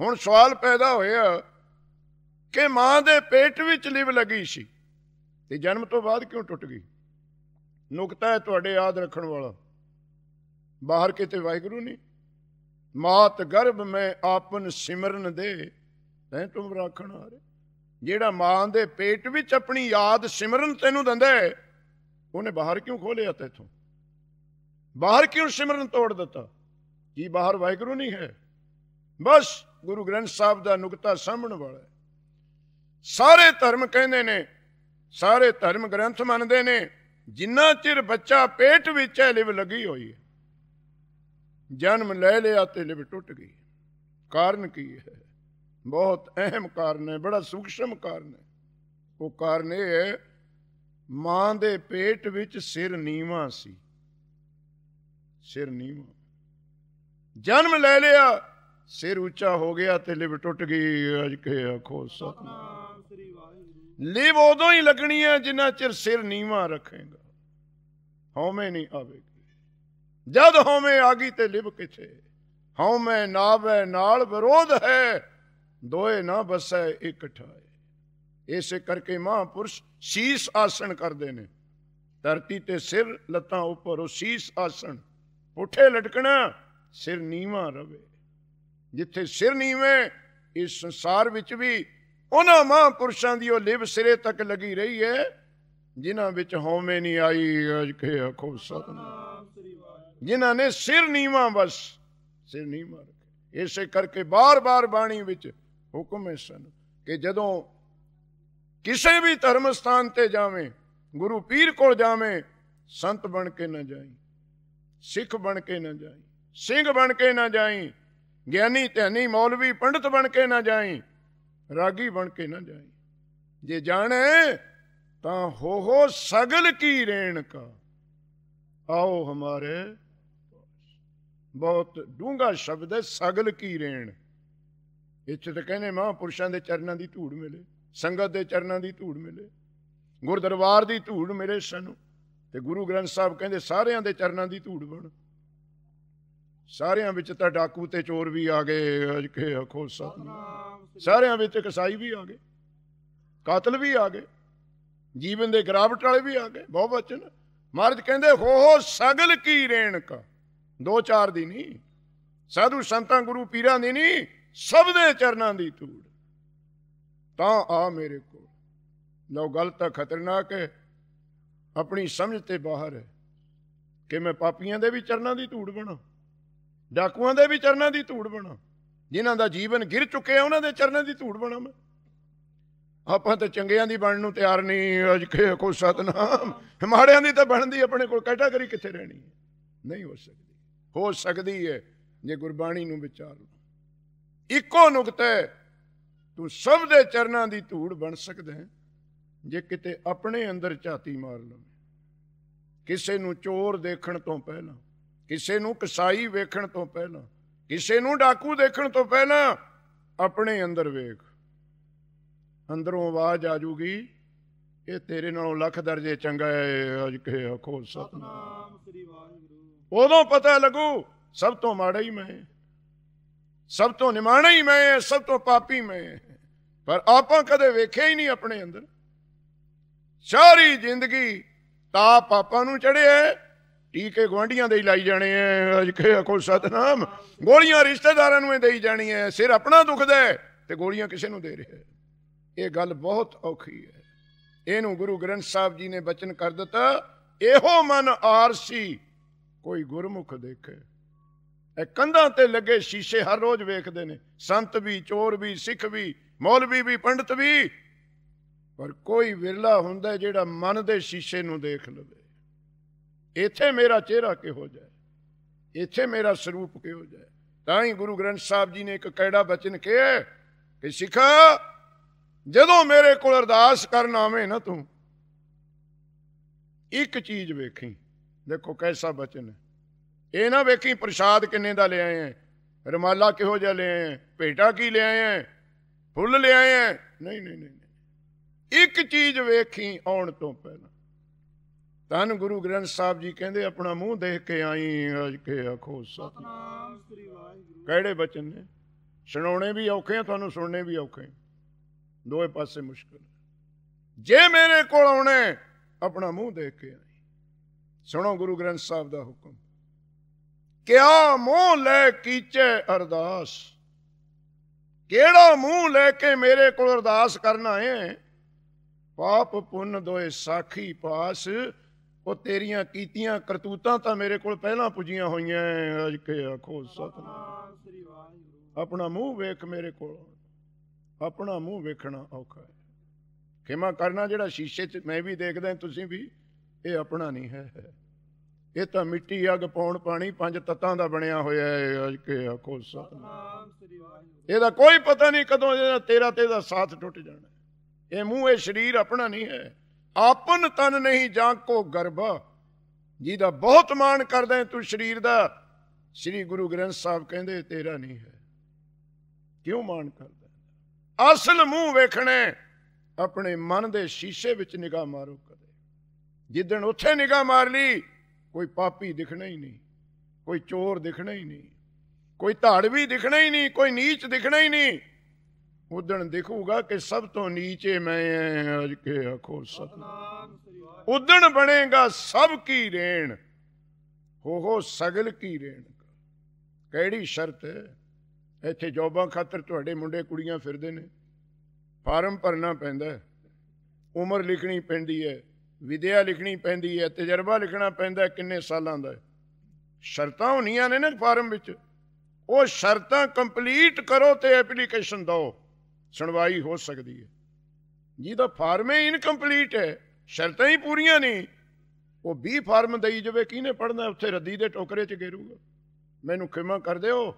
ਹੁਣ ਸਵਾਲ ਪੈਦਾ ਹੋਇਆ ਕਿ ਮਾਂ ਦੇ ਪੇਟ ਵਿੱਚ ਲਿਵ ਲੱਗੀ ਸੀ ਤੇ ਜਨਮ ਤੋਂ ਬਾਅਦ ਕਿਉਂ ਟੁੱਟ ਗਈ ਨੁਕਤਾ ਹੈ ਤੁਹਾਡੇ ਯਾਦ ਰੱਖਣ ਵਾਲਾ ਬਾਹਰ ਕਿਤੇ ਵਾਹਿਗੁਰੂ ਨਹੀਂ ਮਾਤ ਗਰਭ ਮੈਂ ਆਪਨ ਸਿਮਰਨ ਦੇ ਤੈ ਤੁਮ ਰੱਖਣ ਹਾਰੇ ਜਿਹੜਾ ਮਾਂ ਦੇ ਪੇਟ ਵਿੱਚ ਆਪਣੀ ਯਾਦ ਸਿਮਰਨ ਤੈਨੂੰ ਦਿੰਦਾ ਉਹਨੇ ਬਾਹਰ ਕਿਉਂ ਖੋਲਿਆ ਤੈਥੋਂ ਬਾਹਰ ਕਿਉਂ ਸਿਮਰਨ ਤੋੜ ਦਿੱਤਾ ਕੀ ਬਾਹਰ ਵਾਹਿਗੁਰੂ ਨਹੀਂ ਹੈ ਬਸ ਗੁਰੂ ਗ੍ਰੰਥ ਸਾਹਿਬ ਦਾ ਨੁਕਤਾ ਸਾਹਮਣ ਵਾਲਾ ਸਾਰੇ ਧਰਮ ਕਹਿੰਦੇ ਨੇ ਸਾਰੇ ਧਰਮ ਗ੍ਰੰਥ ਮੰਨਦੇ ਨੇ ਜਿੰਨਾ ਚਿਰ ਬੱਚਾ ਪੇਟ ਵਿੱਚ ਹੈ ਲਿਵ ਲੱਗੀ ਹੋਈ ਹੈ ਜਨਮ ਲੈ ਲਿਆ ਤੇ ਲਿਵ ਟੁੱਟ ਗਈ ਕਾਰਨ ਕੀ ਹੈ ਬਹੁਤ ਅਹਿਮ ਕਾਰਨ ਹੈ ਬੜਾ ਸੂਖਸ਼ਮ ਕਾਰਨ ਹੈ ਉਹ ਕਾਰਨ ਇਹ ਹੈ ਮਾਂ ਦੇ ਪੇਟ ਵਿੱਚ ਸਿਰ ਨੀਵਾ ਸੀ ਸਿਰ ਨੀਵਾ ਜਨਮ ਲੈ ਲਿਆ ਸਿਰ ਉੱਚਾ ਹੋ ਗਿਆ ਤੇ ਲਿਵ ਟੁੱਟ ਗਈ ਅੱਜ ਕੇ ਆਖੋ ਸਤਨਾਮ ਸ੍ਰੀ ਵਾਹਿਗੁਰੂ ਲਿਵ ਉਦੋਂ ਹੀ ਲੱਗਣੀ ਹੈ ਜਿੰਨਾ ਚਿਰ ਸਿਰ ਨੀਵਾ ਰੱਖੇਗਾ ਹਉਮੈ ਨਹੀਂ ਆਵੇਗੀ ਜਦ ਹਉਮੈ ਆ ਗਈ ਤੇ ਲਿਬ ਕਿਛੇ ਹਉਮੈ ਨਾਵੇ ਨਾਲ ਵਿਰੋਧ ਹੈ ਦੋਏ ਨਾ ਬਸੈ ਇਕਠਾਏ ਇਸੇ ਕਰਕੇ ਮਹਾਪੁਰਸ਼ ਸੀਸ ਆਸਣ ਕਰਦੇ ਨੇ ਧਰਤੀ ਤੇ ਸਿਰ ਲੱਤਾਂ ਉੱਪਰ ਉਹ ਸੀਸ ਆਸਣ ਪੁੱਠੇ ਲਟਕਣਾ ਸਿਰ ਨੀਵਾ ਰਵੇ ਜਿੱਥੇ ਸਿਰ ਨੀਵੇਂ ਇਸ ਸੰਸਾਰ ਵਿੱਚ ਵੀ ਉਹਨਾਂ ਮਹਾਪੁਰਸ਼ਾਂ ਦੀ ਉਹ ਲਿਬ ਸਿਰੇ ਤੱਕ ਲੱਗੀ ਰਹੀ ਹੈ ਜਿਨ੍ਹਾਂ ਵਿੱਚ ਹਉਮੈ ਨਹੀਂ ਆਈ ਅਜ ਕੇ ਅਖੋ ਸਤਨਾਮ ਜਿਨ੍ਹਾਂ ਨੇ ਸਿਰ ਨੀਵਾ ਬਸ ਸਿਰ ਨੀਵਾ ਰੱਖਿਆ ਇਸੇ ਕਰਕੇ ਬਾਰ-ਬਾਰ ਬਾਣੀ ਵਿੱਚ ਹੁਕਮ ਹੈ ਸਨ ਕਿ ਜਦੋਂ ਕਿਸੇ ਵੀ ਧਰਮ ਸਥਾਨ ਤੇ ਜਾਵੇਂ ਗੁਰੂ ਪੀਰ ਕੋਲ ਜਾਵੇਂ ਸੰਤ ਬਣ ਕੇ ਨਾ ਜਾਈ ਸਿੱਖ ਬਣ ਕੇ ਨਾ ਜਾਈ ਸਿੰਘ ਬਣ ਕੇ ਨਾ ਜਾਈ ਗਿਆਨੀ ਧਿਆਨੀ ਮੌਲਵੀ ਪੰਡਤ ਬਣ ਕੇ ਨਾ ਜਾਈ ਰਾਗੀ ਬਣ ਕੇ ਨਾ ਜਾਈ ਜੇ ਜਾਣੇ ਤਾਂ ਹੋ ਹੋ ਸਗਲ ਕੀ ਰੇਣ ਕਾ ਆਓ ਹਮਾਰੇ ਬਹੁਤ ਡੂੰਗਾ ਸ਼ਬਦ ਹੈ ਸਗਲ ਕੀ ਰੇਣ ਇੱਥੇ ਤਾਂ ਕਹਿੰਦੇ ਮਹਾਂਪੁਰਸ਼ਾਂ ਦੇ ਚਰਨਾਂ ਦੀ ਧੂੜ ਮਿਲੇ ਸੰਗਤ ਦੇ ਚਰਨਾਂ ਦੀ ਧੂੜ ਮਿਲੇ ਗੁਰਦਰਬਾਰ ਦੀ ਧੂੜ ਮਿਲੇ ਸਾਨੂੰ ਤੇ ਗੁਰੂ ਗ੍ਰੰਥ ਸਾਹਿਬ ਕਹਿੰਦੇ ਸਾਰਿਆਂ ਦੇ ਚਰਨਾਂ ਦੀ ਧੂੜ ਬਣ ਸਾਰਿਆਂ ਵਿੱਚ ਤਾਂ ਡਾਕੂ ਤੇ ਚੋਰ ਵੀ ਆ ਗਏ ਅਜਕੇ ਖੋਸਾ ਸਾਰਿਆਂ ਵਿੱਚ ਕਸਾਈ ਵੀ ਆ ਗਏ ਕਾਤਲ ਵੀ ਆ ਗਏ ਜੀਵਨ ਦੇ ਗਰਾਵਟ ਵਾਲੇ ਵੀ ਆ ਗਏ ਬਹੁਤ ਵਚਨ ਮਹਾਰਾਜ ਕਹਿੰਦੇ ਹੋ ਹੋ ਸਗਲ ਕੀ ਰੇਣਕ ਦੋ ਚਾਰ ਦੀ ਨਹੀਂ ਸਾਧੂ ਸੰਤਾਂ ਗੁਰੂ ਪੀਰਾਂ ਦੀ ਨਹੀਂ ਸਭ ਦੇ ਚਰਨਾਂ ਦੀ ਧੂੜ ਤਾਂ ਆ ਮੇਰੇ ਕੋਲ ਲੋ ਗੱਲ ਤਾਂ ਖਤਰਨਾਕ ਹੈ ਆਪਣੀ ਸਮਝ ਤੇ ਬਾਹਰ ਹੈ ਕਿ ਮੈਂ ਪਾਪੀਆਂ ਦੇ ਵੀ ਚਰਨਾਂ ਦੀ ਧੂੜ ਬਣਾ ਡਾਕੂਆਂ ਦੇ ਵੀ ਚਰਨਾਂ ਦੀ ਧੂੜ ਬਣਾ ਜਿਨ੍ਹਾਂ ਦਾ ਜੀਵਨ ਗਿਰ ਚੁੱਕਿਆ ਉਹਨਾਂ ਦੇ ਚਰਨਾਂ ਦੀ ਧੂੜ ਬਣਾ ਮੈਂ ਆਪਾਂ ਤਾਂ ਚੰਗਿਆਂ ਦੀ ਬਣਨ ਨੂੰ ਤਿਆਰ ਨਹੀਂ ਅਜ ਕੇ ਕੋ ਸਤਨਾਮ ਮਾੜਿਆਂ ਦੀ ਤਾਂ ਬਣਦੀ ਆਪਣੇ ਕੋਲ ਕੈਟਾਗਰੀ ਕਿੱਥੇ ਰਹਿਣੀ ਹੈ ਨਹੀਂ ਹੋ ਸਕਦੀ ਹੋ ਸਕਦੀ ਹੈ ਜੇ ਗੁਰਬਾਣੀ ਨੂੰ ਵਿਚਾਰ ਲਓ ਇੱਕੋ ਨੁਕਤਾ ਤੂੰ ਸਭ ਦੇ ਚਰਨਾਂ ਦੀ ਧੂੜ ਬਣ ਸਕਦਾ ਹੈ ਜੇ ਕਿਤੇ ਆਪਣੇ ਅੰਦਰ ਝਾਤੀ ਮਾਰ ਲਵੇਂ ਕਿਸੇ ਨੂੰ ਚੋਰ ਦੇਖਣ ਤੋਂ ਪਹਿਲਾਂ ਕਿਸੇ ਨੂੰ ਕਸਾਈ ਵੇਖਣ ਤੋਂ ਪਹਿਲਾਂ ਕਿਸੇ ਨੂੰ ਡਾਕੂ ਦੇਖਣ ਤੋਂ ਪਹਿਲਾਂ ਆਪਣੇ ਅੰਦਰ ਵੇਖ ਅੰਦਰੋਂ ਆਵਾਜ਼ ਆ ਜੂਗੀ ਇਹ ਤੇਰੇ ਨਾਲੋਂ ਲੱਖ ਦਰਜੇ ਚੰਗਾ ਹੈ ਅੱਜ ਕੇ ਅਖੋ ਸਤਨਾਮ ਸ੍ਰੀ ਵਾਹਿਗੁਰੂ ਉਦੋਂ ਪਤਾ ਲੱਗੂ ਸਭ ਤੋਂ ਮਾੜਾ ਹੀ ਮੈਂ ਸਭ ਤੋਂ ਨਿਮਾਣਾ ਹੀ ਮੈਂ ਸਭ ਤੋਂ ਪਾਪੀ ਮੈਂ ਪਰ ਆਪਾਂ ਕਦੇ ਵੇਖਿਆ ਹੀ ਨਹੀਂ ਆਪਣੇ ਅੰਦਰ ਸਾਰੀ ਜ਼ਿੰਦਗੀ ਤਾਂ ਪਾਪਾਂ ਨੂੰ ਚੜਿਆ ਟੀਕੇ ਗਵਾਂਢੀਆਂ ਦੇ ਹੀ ਲਾਈ ਜਾਣੇ ਐ ਅੱਜ ਕੇ ਅਖੋ ਸਤਨਾਮ ਗੋਲੀਆਂ ਰਿਸ਼ਤੇਦਾਰਾਂ ਨੂੰ ਹੀ ਦੇਈ ਜਾਣੀ ਐ ਸਿਰ ਆਪਣਾ ਦੁਖਦਾ ਤੇ ਗੋਲੀਆਂ ਕਿਸੇ ਨੂੰ ਦੇ ਰਿਹਾ ਇਹ ਗੱਲ ਬਹੁਤ ਔਖੀ ਹੈ ਇਹਨੂੰ ਗੁਰੂ ਗ੍ਰੰਥ ਸਾਹਿਬ ਜੀ ਨੇ ਬਚਨ ਕਰ ਦਿੱਤਾ ਇਹੋ ਮਨ ਆਰਸੀ ਕੋਈ ਗੁਰਮੁਖ ਦੇਖੇ ਇਹ ਕੰਧਾਂ ਤੇ ਲੱਗੇ ਸ਼ੀਸ਼ੇ ਹਰ ਰੋਜ਼ ਵੇਖਦੇ ਨੇ ਸੰਤ ਵੀ ਚੋਰ ਵੀ ਸਿੱਖ ਵੀ ਮੌਲਵੀ ਵੀ ਪੰਡਤ ਵੀ ਪਰ ਕੋਈ ਵਿਰਲਾ ਹੁੰਦਾ ਜਿਹੜਾ ਮਨ ਦੇ ਸ਼ੀਸ਼ੇ ਨੂੰ ਦੇਖ ਲਵੇ ਇੱਥੇ ਮੇਰਾ ਚਿਹਰਾ ਕਿਹੋ ਜਾਏ ਇੱਥੇ ਮੇਰਾ ਸਰੂਪ ਕਿਹੋ ਜਾਏ ਤਾਂ ਹੀ ਗੁਰੂ ਗ੍ਰੰਥ ਸਾਹਿਬ ਜੀ ਨੇ ਇੱਕ ਕਿਹੜਾ ਬਚਨ ਕਿਹਾ ਕਿ ਸਿੱਖਾ ਜਦੋਂ ਮੇਰੇ ਕੋਲ ਅਰਦਾਸ ਕਰਨ ਆਵੇਂ ਨਾ ਤੂੰ ਇੱਕ ਚੀਜ਼ ਵੇਖੀ ਦੇਖੋ ਕੈਸਾ ਬਚਨ ਇਹ ਨਾ ਵੇਖੀ ਪ੍ਰਸ਼ਾਦ ਕਿੰਨੇ ਦਾ ਲੈ ਆਏ ਰਮਾਲਾ ਕਿਹੋ ਜਿਹਾ ਲੈ ਆਏ ਭੇਟਾ ਕੀ ਲੈ ਆਏ ਫੁੱਲ ਲੈ ਆਏ ਨਹੀਂ ਨਹੀਂ ਨਹੀਂ ਇੱਕ ਚੀਜ਼ ਵੇਖੀ ਆਉਣ ਤੋਂ ਪਹਿਲਾਂ ਤਨ ਗੁਰੂ ਗ੍ਰੰਥ ਸਾਹਿਬ ਜੀ ਕਹਿੰਦੇ ਆਪਣਾ ਮੂੰਹ ਦੇਖ ਕੇ ਆਈ ਅਜ ਕੇ ਆਖੋ ਸਤਨਾਮ ਸ੍ਰੀ ਵਾਹਿਗੁਰੂ ਕਿਹੜੇ ਬਚਨ ਨੇ ਸੁਣਾਉਣੇ ਵੀ ਔਖੇ ਆ ਤੁਹਾਨੂੰ ਸੁਣਨੇ ਵੀ ਔਖੇ ਆ ਦੋਵੇਂ ਪਾਸੇ ਮੁਸ਼ਕਲ ਜੇ ਮੇਰੇ ਕੋਲ ਆਉਣੇ ਆਪਣਾ ਮੂੰਹ ਦੇਖ ਕੇ ਆਈ ਸੁਣੋ ਗੁਰੂ ਗ੍ਰੰਥ ਸਾਹਿਬ ਦਾ ਹੁਕਮ ਕਿਆ ਮੂੰਹ ਲੈ ਕੀਚੇ ਅਰਦਾਸ ਕਿਹੜਾ ਮੂੰਹ ਲੈ ਕੇ ਮੇਰੇ ਕੋਲ ਅਰਦਾਸ ਕਰਨਾ ਹੈ ਪਾਪ ਪੁੰਨ ਦੋਏ ਸਾਖੀ ਪਾਸ ਉਹ ਤੇਰੀਆਂ ਕੀਤੀਆਂ ਕਰਤੂਤਾਂ ਤਾਂ ਮੇਰੇ ਕੋਲ ਪਹਿਲਾਂ ਪੁਜੀਆਂ ਹੋਈਆਂ ਅੱਜ ਕੇ ਆਖੋ ਸਤਨਾਮ ਆਪਣਾ ਮੂੰਹ ਵੇਖ ਮੇਰੇ ਕੋਲ ਆਪਣਾ ਮੂੰਹ ਵੇਖਣਾ ਔਖਾ ਹੈ ਖਿਮਾ ਕਰਨਾ ਜਿਹੜਾ ਸ਼ੀਸ਼ੇ 'ਚ ਮੈਂ ਵੀ ਦੇਖਦਾ ਤੁਸੀਂ ਵੀ ਇਹ ਆਪਣਾ ਨਹੀਂ ਹੈ ਇਹ ਤਾਂ ਮਿੱਟੀ ਅਗ ਪਾਉਣ ਪਾਣੀ ਪੰਜ ਤਤਾਂ ਦਾ ਬਣਿਆ ਹੋਇਆ ਹੈ ਕਿ ਆਖੋ ਸਤਨਾਮ ਇਹਦਾ ਕੋਈ ਪਤਾ ਨਹੀਂ ਕਦੋਂ ਇਹਦਾ ਤੇਰਾ ਤੇ ਦਾ ਸਾਥ ਟੁੱਟ ਜਾਣਾ ਇਹ ਮੂੰਹ ਇਹ ਸਰੀਰ ਆਪਣਾ ਨਹੀਂ ਹੈ ਆਪਨ ਤਨ ਨਹੀਂ ਜਾਂ ਕੋ ਗਰਭ ਜਿਹਦਾ ਬਹੁਤ ਮਾਣ ਕਰਦਾ ਤੂੰ ਸਰੀਰ ਦਾ ਸ੍ਰੀ ਗੁਰੂ ਗ੍ਰੰਥ ਸਾਹਿਬ ਕਹਿੰਦੇ ਤੇਰਾ ਨਹੀਂ ਹੈ ਕਿਉਂ ਮਾਣ ਕਰ ਅਸਲ ਮੂੰਹ ਵੇਖਣੇ ਆਪਣੇ ਮਨ ਦੇ ਸ਼ੀਸ਼ੇ ਵਿੱਚ ਨਿਗਾਹ ਮਾਰੋ ਕਦੇ ਜਿੱਦਣ ਉੱਥੇ ਨਿਗਾਹ ਮਾਰ ਲਈ ਕੋਈ ਪਾਪੀ ਦਿਖਣਾ ਹੀ ਨਹੀਂ ਕੋਈ ਚੋਰ ਦਿਖਣਾ ਹੀ ਨਹੀਂ ਕੋਈ ਧਾੜਵੀ ਦਿਖਣਾ ਹੀ ਨਹੀਂ ਕੋਈ ਨੀਚ ਦਿਖਣਾ ਹੀ ਨਹੀਂ ਉਦਣ ਦਿਖੂਗਾ ਕਿ ਸਭ ਤੋਂ ਨੀਚੇ ਮੈਂ ਅਜ ਕੇ ਆਖੋ ਸਤਨਾਮ ਉਦਣ ਬਣੇਗਾ ਸਭ ਕੀ ਰੇਣ ਹੋ ਹੋ ਸਗਲ ਕੀ ਰੇਣ ਕਿਹੜੀ ਸ਼ਰਤ ਹੈ ਇੱਥੇ ਜੋਬਾਂ ਖਾਤਰ ਤੁਹਾਡੇ ਮੁੰਡੇ ਕੁੜੀਆਂ ਫਿਰਦੇ ਨੇ ਫਾਰਮ ਭਰਨਾ ਪੈਂਦਾ ਉਮਰ ਲਿਖਣੀ ਪੈਂਦੀ ਹੈ ਵਿਦਿਆ ਲਿਖਣੀ ਪੈਂਦੀ ਹੈ ਤਜਰਬਾ ਲਿਖਣਾ ਪੈਂਦਾ ਕਿੰਨੇ ਸਾਲਾਂ ਦਾ ਸ਼ਰਤਾਂ ਹੋਣੀਆਂ ਨੇ ਨਾ ਫਾਰਮ ਵਿੱਚ ਉਹ ਸ਼ਰਤਾਂ ਕੰਪਲੀਟ ਕਰੋ ਤੇ ਐਪਲੀਕੇਸ਼ਨ ਦਿਓ ਸੁਣਵਾਈ ਹੋ ਸਕਦੀ ਹੈ ਜਿਹਦਾ ਫਾਰਮ ਹੀ ਇਨਕੰਪਲੀਟ ਹੈ ਸ਼ਰਤਾਂ ਹੀ ਪੂਰੀਆਂ ਨਹੀਂ ਉਹ 20 ਫਾਰਮ ਦੇਈ ਜਾਵੇ ਕਿਹਨੇ ਪੜਨਾ ਉੱਥੇ ਰੱਦੀ ਦੇ ਟੋਕਰੇ 'ਚ ਗੇਰੂਗਾ ਮੈਨੂੰ ਖਿਮਾ ਕਰ ਦਿਓ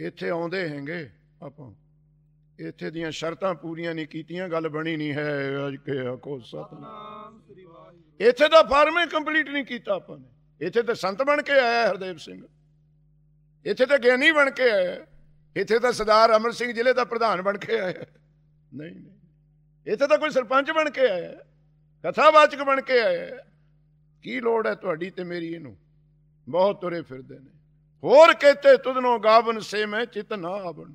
ਇੱਥੇ ਆਉਂਦੇ ਹੈਗੇ ਆਪਾਂ ਇੱਥੇ ਦੀਆਂ ਸ਼ਰਤਾਂ ਪੂਰੀਆਂ ਨਹੀਂ ਕੀਤੀਆਂ ਗੱਲ ਬਣੀ ਨਹੀਂ ਹੈ ਅੱਜ ਕੇ ਕੋ ਸਤਨਾਮ ਸ੍ਰੀ ਵਾਹਿਗੁਰੂ ਇੱਥੇ ਦਾ ਫਾਰਮ ਹੀ ਕੰਪਲੀਟ ਨਹੀਂ ਕੀਤਾ ਆਪਾਂ ਨੇ ਇੱਥੇ ਤਾਂ ਸੰਤ ਬਣ ਕੇ ਆਇਆ ਹਰਦੇਵ ਸਿੰਘ ਇੱਥੇ ਤਾਂ ਗਿਆਨੀ ਬਣ ਕੇ ਆਇਆ ਇੱਥੇ ਤਾਂ ਸਰਦਾਰ ਅਮਰ ਸਿੰਘ ਜ਼ਿਲ੍ਹੇ ਦਾ ਪ੍ਰਧਾਨ ਬਣ ਕੇ ਆਇਆ ਨਹੀਂ ਨਹੀਂ ਇੱਥੇ ਤਾਂ ਕੋਈ ਸਰਪੰਚ ਬਣ ਕੇ ਆਇਆ ਕਥਾਵਾਚਕ ਬਣ ਕੇ ਆਇਆ ਕੀ ਲੋੜ ਹੈ ਤੁਹਾਡੀ ਤੇ ਮੇਰੀ ਇਹਨੂੰ ਬਹੁਤ ਤੁਰੇ ਫਿਰਦੇ ਨੇ ਹੋਰ ਕਹਤੇ ਤੁਧਨੋ ਗਾਵਨ ਸੇ ਮੈਂ ਚਿਤ ਨਾ ਆਵਣ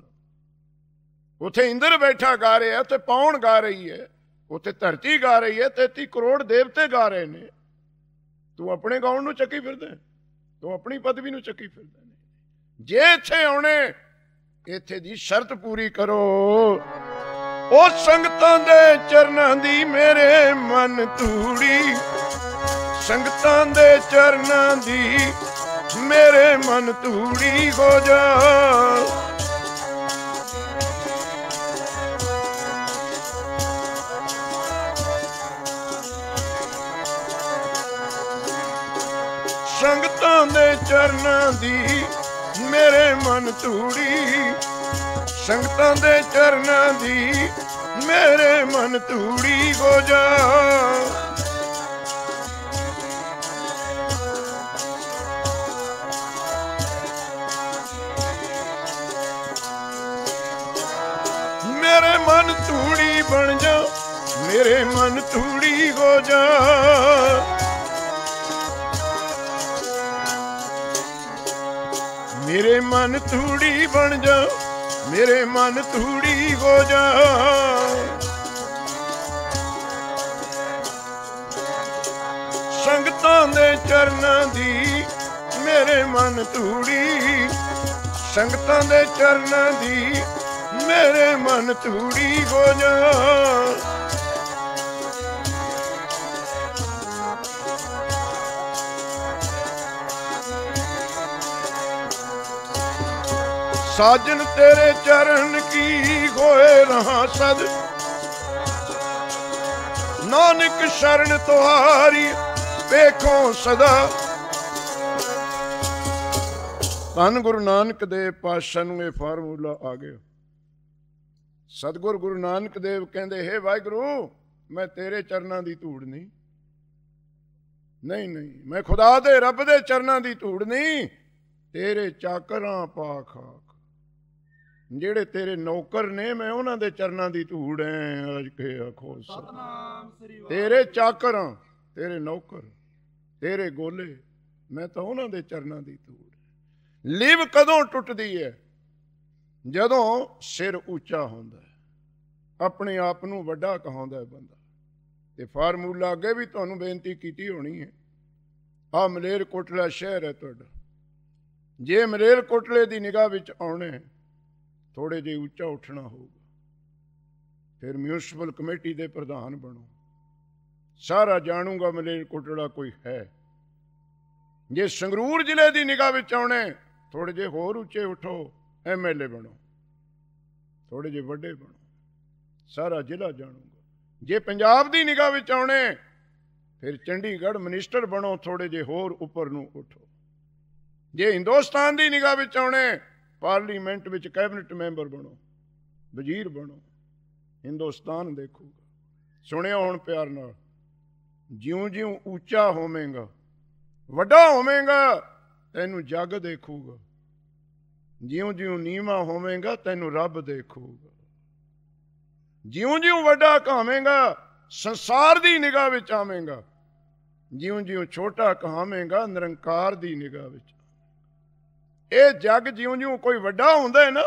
ਉਥੇ ਇੰਦਰ ਬੈਠਾ ਗਾ ਰਿਹਾ ਤੇ ਪੌਣ ਗਾ ਰਹੀ ਹੈ ਉਥੇ ਧਰਤੀ ਗਾ ਰਹੀ ਹੈ 33 ਕਰੋੜ ਦੇਵਤੇ ਗਾ ਰਹੇ ਨੇ ਤੂੰ ਆਪਣੇ ਗਾਉਣ ਨੂੰ ਚੱਕੀ ਫਿਰਦਾ ਤੂੰ ਆਪਣੀ ਪਦਵੀ ਨੂੰ ਚੱਕੀ ਫਿਰਦਾ ਜੇ ਇੱਥੇ ਆਉਣੇ ਇੱਥੇ ਦੀ ਸ਼ਰਤ ਪੂਰੀ ਕਰੋ ਉਹ ਸੰਗਤਾਂ ਦੇ ਚਰਨਾਂ ਦੀ ਮੇਰੇ ਮਨ ਧੂੜੀ ਸੰਗਤਾਂ ਦੇ ਚਰਨਾਂ ਦੀ ਮੇਰੇ ਮਨ ਧੂੜੀ ਹੋ ਜਾ ਸੰਗਤਾਂ ਦੇ ਚਰਨਾਂ ਦੀ ਮੇਰੇ ਮਨ ਧੂੜੀ ਸੰਗਤਾਂ ਦੇ ਚਰਨਾਂ ਦੀ ਮੇਰੇ ਮਨ ਧੂੜੀ ਹੋ ਜਾ ਬਣ ਜਾ ਮੇਰੇ ਮਨ ਤੂੜੀ ਹੋ ਜਾ ਮੇਰੇ ਮਨ ਤੂੜੀ ਬਣ ਜਾ ਮੇਰੇ ਮਨ ਤੂੜੀ ਹੋ ਜਾ ਸੰਗਤਾਂ ਦੇ ਚਰਨਾਂ ਦੀ ਮੇਰੇ ਮਨ ਤੂੜੀ ਸੰਗਤਾਂ ਦੇ ਚਰਨਾਂ ਦੀ ਮੇਰੇ ਮਨ ਤੂੜੀ ਗੋਜਾ ਸਾਜਨ ਤੇਰੇ ਚਰਨ ਕੀ ਹੋਏ ਰਹਾ ਸਦ ਨਾਨਕ ਸ਼ਰਨ ਤੁਹਾਰੀ ਵੇਖੋ ਸਦਾ ਤਨ ਗੁਰੂ ਨਾਨਕ ਦੇ ਪਾਤਸ਼ਾਹ ਨੂੰ ਇਹ ਫਾਰਮੂਲਾ ਆ ਗਿਆ ਸਤਗੁਰ ਗੁਰੂ ਨਾਨਕ ਦੇਵ ਕਹਿੰਦੇ ਹੈ ਵਾਹਿਗੁਰੂ ਮੈਂ ਤੇਰੇ ਚਰਨਾਂ ਦੀ ਧੂੜ ਨਹੀਂ ਨਹੀਂ ਨਹੀਂ ਮੈਂ ਖੁਦਾ ਦੇ ਰੱਬ ਦੇ ਚਰਨਾਂ ਦੀ ਧੂੜ ਨਹੀਂ ਤੇਰੇ ਚਾਕਰਾਂ ਖਾਕ ਜਿਹੜੇ ਤੇਰੇ ਨੌਕਰ ਨੇ ਮੈਂ ਉਹਨਾਂ ਦੇ ਚਰਨਾਂ ਦੀ ਧੂੜ ਐ ਅਜ ਕੇ ਆਖੋ ਸਤਨਾਮ ਸ੍ਰੀ ਤੇਰੇ ਚਾਕਰਾਂ ਤੇਰੇ ਨੌਕਰ ਤੇਰੇ ਗੋਲੇ ਮੈਂ ਤਾਂ ਉਹਨਾਂ ਦੇ ਚਰਨਾਂ ਦੀ ਧੂੜ ਲਿਵ ਕਦੋਂ ਟੁੱਟਦੀ ਐ ਜਦੋਂ ਸਿਰ ਉੱਚਾ ਹੁੰਦਾ ਆਪਣੇ ਆਪ ਨੂੰ ਵੱਡਾ ਕਹਾਉਂਦਾ ਹੈ ਬੰਦਾ ਤੇ ਫਾਰਮੂਲਾ ਅੱਗੇ ਵੀ ਤੁਹਾਨੂੰ ਬੇਨਤੀ ਕੀਤੀ ਹੋਣੀ ਹੈ ਆ ਮਲੇਰ ਕੋਟਲਾ ਸ਼ਹਿਰ ਹੈ ਤੁਹਾਡਾ ਜੇ ਮਲੇਰ ਕੋਟਲੇ ਦੀ ਨਿਗਾਹ ਵਿੱਚ ਆਉਣਾ ਥੋੜੇ ਜਿਹਾ ਉੱਚਾ ਉੱਠਣਾ ਹੋਊਗਾ ਫਿਰ ਮਿਊਨਿਸਪਲ ਕਮੇਟੀ ਦੇ ਪ੍ਰਧਾਨ ਬਣੋ ਸਾਰਾ ਜਾਣੂਗਾ ਮਲੇਰ ਕੋਟਲਾ ਕੋਈ ਹੈ ਜੇ ਸੰਗਰੂਰ ਜ਼ਿਲ੍ਹੇ ਦੀ ਨਿਗਾਹ ਵਿੱਚ ਆਉਣਾ ਥੋੜੇ ਜੇ ਹੋਰ ਉੱਚੇ ਉਠੋ ਐਮਐਲਏ ਬਣੋ ਥੋੜੇ ਜਿਹਾ ਵੱਡੇ ਬਣੋ ਸਾਰਾ ਜ਼ਿਲ੍ਹਾ ਜਾਣੂਗਾ ਜੇ ਪੰਜਾਬ ਦੀ ਨਿਗਾਹ ਵਿੱਚ ਆਉਣੇ ਫਿਰ ਚੰਡੀਗੜ੍ਹ ਮਿਨਿਸਟਰ ਬਣੋ ਥੋੜੇ ਜੇ ਹੋਰ ਉੱਪਰ ਨੂੰ ਉਠੋ ਜੇ ਹਿੰਦੁਸਤਾਨ ਦੀ ਨਿਗਾਹ ਵਿੱਚ ਆਉਣੇ ਪਾਰਲੀਮੈਂਟ ਵਿੱਚ ਕੈਬਨਿਟ ਮੈਂਬਰ ਬਣੋ ਵਜ਼ੀਰ ਬਣੋ ਹਿੰਦੁਸਤਾਨ ਦੇਖੂਗਾ ਸੁਣਿਓ ਹੁਣ ਪਿਆਰ ਨਾਲ ਜਿਉਂ ਜਿਉਂ ਉੱਚਾ ਹੋਵੇਂਗਾ ਵੱਡਾ ਹੋਵੇਂਗਾ ਤੈਨੂੰ ਜੱਗ ਦੇਖੂਗਾ ਜਿਉਂ ਜਿਉਂ ਨੀਵਾ ਹੋਵੇਂਗਾ ਤੈਨੂੰ ਰੱਬ ਦੇਖੂਗਾ ਜਿਉਂ-ਜਿਉਂ ਵੱਡਾ ਕਹਾਵੇਂਗਾ ਸੰਸਾਰ ਦੀ ਨਿਗਾਹ ਵਿੱਚ ਆਵੇਂਗਾ ਜਿਉਂ-ਜਿਉਂ ਛੋਟਾ ਕਹਾਵੇਂਗਾ ਨਿਰੰਕਾਰ ਦੀ ਨਿਗਾਹ ਵਿੱਚ ਇਹ ਜੱਗ ਜਿਉਂ-ਜਿਉਂ ਕੋਈ ਵੱਡਾ ਹੁੰਦਾ ਹੈ ਨਾ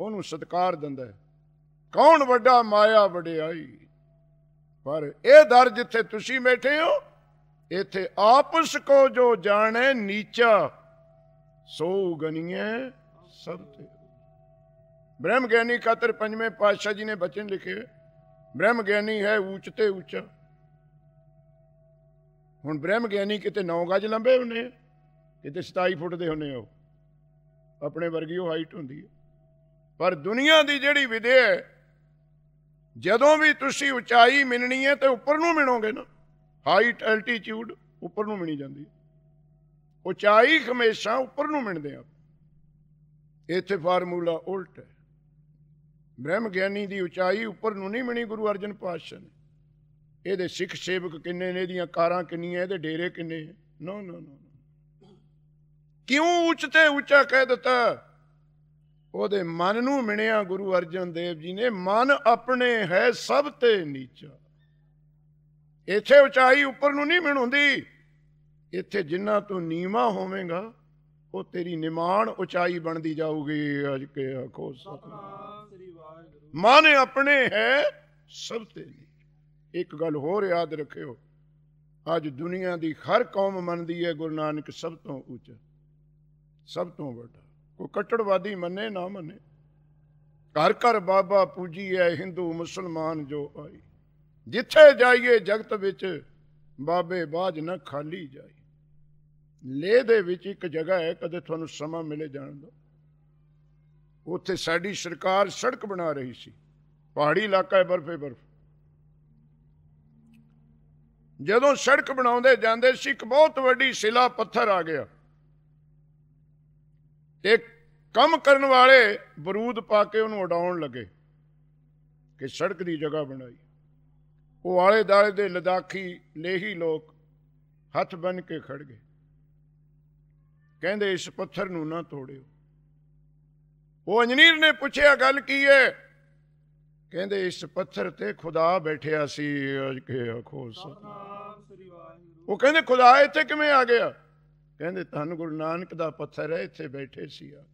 ਉਹਨੂੰ ਸਤਕਾਰ ਦਿੰਦਾ ਹੈ ਕੌਣ ਵੱਡਾ ਮਾਇਆ ਵਡਿਆਈ ਪਰ ਇਹ ਦਰ ਜਿੱਥੇ ਤੁਸੀਂ ਬੈਠੇ ਹੋ ਇੱਥੇ ਆਪਸ ਕੋ ਜੋ ਜਾਣੇ ਨੀਚਾ ਸੋ ਗਨੀਏ ਸਭ ਤੇ ਬ੍ਰਹਮ ਗਿਆਨੀ ਖਾਤਰ ਪੰਜਵੇਂ ਪਾਤਸ਼ਾਹ ਜੀ ਨੇ ਬਚਨ ਲਿਖੇ ਬ੍ਰਹਮ ਗਿਆਨੀ ਹੈ ਉੱਚ ਤੇ ਉੱਚਾ ਹੁਣ ਬ੍ਰਹਮ ਗਿਆਨੀ ਕਿਤੇ 9 ਗਜ ਲੰਬੇ ਹੁੰਨੇ ਕਿਤੇ 27 ਫੁੱਟ ਦੇ ਹੁੰਨੇ ਉਹ ਆਪਣੇ ਵਰਗੀ ਉਹ ਹਾਈਟ ਹੁੰਦੀ ਹੈ ਪਰ ਦੁਨੀਆ ਦੀ ਜਿਹੜੀ ਵਿਦਿਆ ਹੈ ਜਦੋਂ ਵੀ ਤੁਸੀਂ ਉਚਾਈ ਮਿਲਣੀ ਹੈ ਤੇ ਉੱਪਰ ਨੂੰ ਮਿਲੋਗੇ ਨਾ ਹਾਈਟ ਐਲਟੀਟਿਊਡ ਉੱਪਰ ਨੂੰ ਮਿਣੀ ਜਾਂਦੀ ਹੈ ਉਚਾਈ ਹਮੇਸ਼ਾ ਉੱਪਰ ਨੂੰ ਮਿਲਦੇ ਆ ਇੱਥੇ ਫਾਰਮੂਲਾ ਉਲਟ ਹੈ ਬ੍ਰਹਮ ਗਿਆਨੀ ਦੀ ਉਚਾਈ ਉੱਪਰ ਨੂੰ ਨਹੀਂ ਮਿਣੀ ਗੁਰੂ ਅਰਜਨ ਪਾਤਸ਼ਾਹ ਨੇ ਇਹਦੇ ਸਿੱਖ ਸੇਵਕ ਕਿੰਨੇ ਨੇ ਇਹਦੀਆਂ ਕਾਰਾਂ ਕਿੰਨੀਆਂ ਇਹਦੇ ਡੇਰੇ ਕਿੰਨੇ ਨੋ ਨੋ ਨੋ ਕਿਉਂ ਉੱਚ ਤੇ ਉੱਚਾ ਕਹਿ ਦਿੱਤਾ ਉਹਦੇ ਮਨ ਨੂੰ ਮਿਣਿਆ ਗੁਰੂ ਅਰਜਨ ਦੇਵ ਜੀ ਨੇ ਮਨ ਆਪਣੇ ਹੈ ਸਭ ਤੇ ਨੀਚਾ ਇੱਥੇ ਉਚਾਈ ਉੱਪਰ ਨੂੰ ਨਹੀਂ ਮਿਣੁੰਦੀ ਇੱਥੇ ਜਿੰਨਾ ਤੂੰ ਨੀਵਾ ਹੋਵੇਂਗਾ ਉਹ ਤੇਰੀ ਨਿਮਾਣ ਉਚਾਈ ਬਣਦੀ ਜਾਊਗੀ ਅੱਜ ਕੇ ਆਖੋ ਸਤਨਾਮ ਸ੍ਰੀ ਮਾਨੇ ਆਪਣੇ ਹੈ ਸਭ ਤੇ ਨੇ ਇੱਕ ਗੱਲ ਹੋਰ ਯਾਦ ਰੱਖਿਓ ਅੱਜ ਦੁਨੀਆ ਦੀ ਹਰ ਕੌਮ ਮੰਨਦੀ ਹੈ ਗੁਰੂ ਨਾਨਕ ਸਭ ਤੋਂ ਉੱਚਾ ਸਭ ਤੋਂ ਵੱਡਾ ਕੋਈ ਕਟੜਵਾਦੀ ਮੰਨੇ ਨਾ ਮੰਨੇ ਘਰ ਘਰ ਬਾਬਾ ਪੂਜੀ ਹੈ ਹਿੰਦੂ ਮੁਸਲਮਾਨ ਜੋ ਆਈ ਜਿੱਥੇ ਜਾਈਏ ਜਗਤ ਵਿੱਚ ਬਾਬੇ ਬਾਜ ਨਾ ਖਾਲੀ ਜਾਈ ਲੇ ਦੇ ਵਿੱਚ ਇੱਕ ਜਗ੍ਹਾ ਹੈ ਕਦੇ ਤੁਹਾਨੂੰ ਸਮਾਂ ਮਿਲੇ ਜਾਣ ਦਾ ਉੱਥੇ ਸਾਡੀ ਸਰਕਾਰ ਸੜਕ ਬਣਾ ਰਹੀ ਸੀ ਪਹਾੜੀ ਇਲਾਕਾ ਹੈ ਬਰਫੇ ਬਰਫ ਜਦੋਂ ਸੜਕ ਬਣਾਉਂਦੇ ਜਾਂਦੇ ਸੀ ਇੱਕ ਬਹੁਤ ਵੱਡੀ ਸਿਲਾ ਪੱਥਰ ਆ ਗਿਆ ਤੇ ਕੰਮ ਕਰਨ ਵਾਲੇ ਬਰੂਦ ਪਾ ਕੇ ਉਹਨੂੰ ਉਡਾਉਣ ਲੱਗੇ ਕਿ ਸੜਕ ਦੀ ਜਗ੍ਹਾ ਬਣਾਈ ਉਹ ਆਲੇ ਦਾਲੇ ਦੇ ਲਦਾਖੀ ਲੇਹੀ ਲੋਕ ਹੱਥ ਬੰਨ ਕੇ ਖੜ ਗਏ ਕਹਿੰਦੇ ਇਸ ਪੱਥਰ ਨੂੰ ਨਾ ਤੋੜਿਓ ਉਹ ਇੰਜੀਨੀਅਰ ਨੇ ਪੁੱਛਿਆ ਗੱਲ ਕੀ ਹੈ ਕਹਿੰਦੇ ਇਸ ਪੱਥਰ ਤੇ ਖੁਦਾ ਬੈਠਿਆ ਸੀ ਕਿ ਆਖੋ ਉਹ ਕਹਿੰਦੇ ਖੁਦਾ ਇੱਥੇ ਕਿਵੇਂ ਆ ਗਿਆ ਕਹਿੰਦੇ ਧੰਨ ਗੁਰੂ ਨਾਨਕ ਦਾ ਪੱਥਰ ਹੈ ਇੱਥੇ ਬੈਠੇ ਸੀ ਆ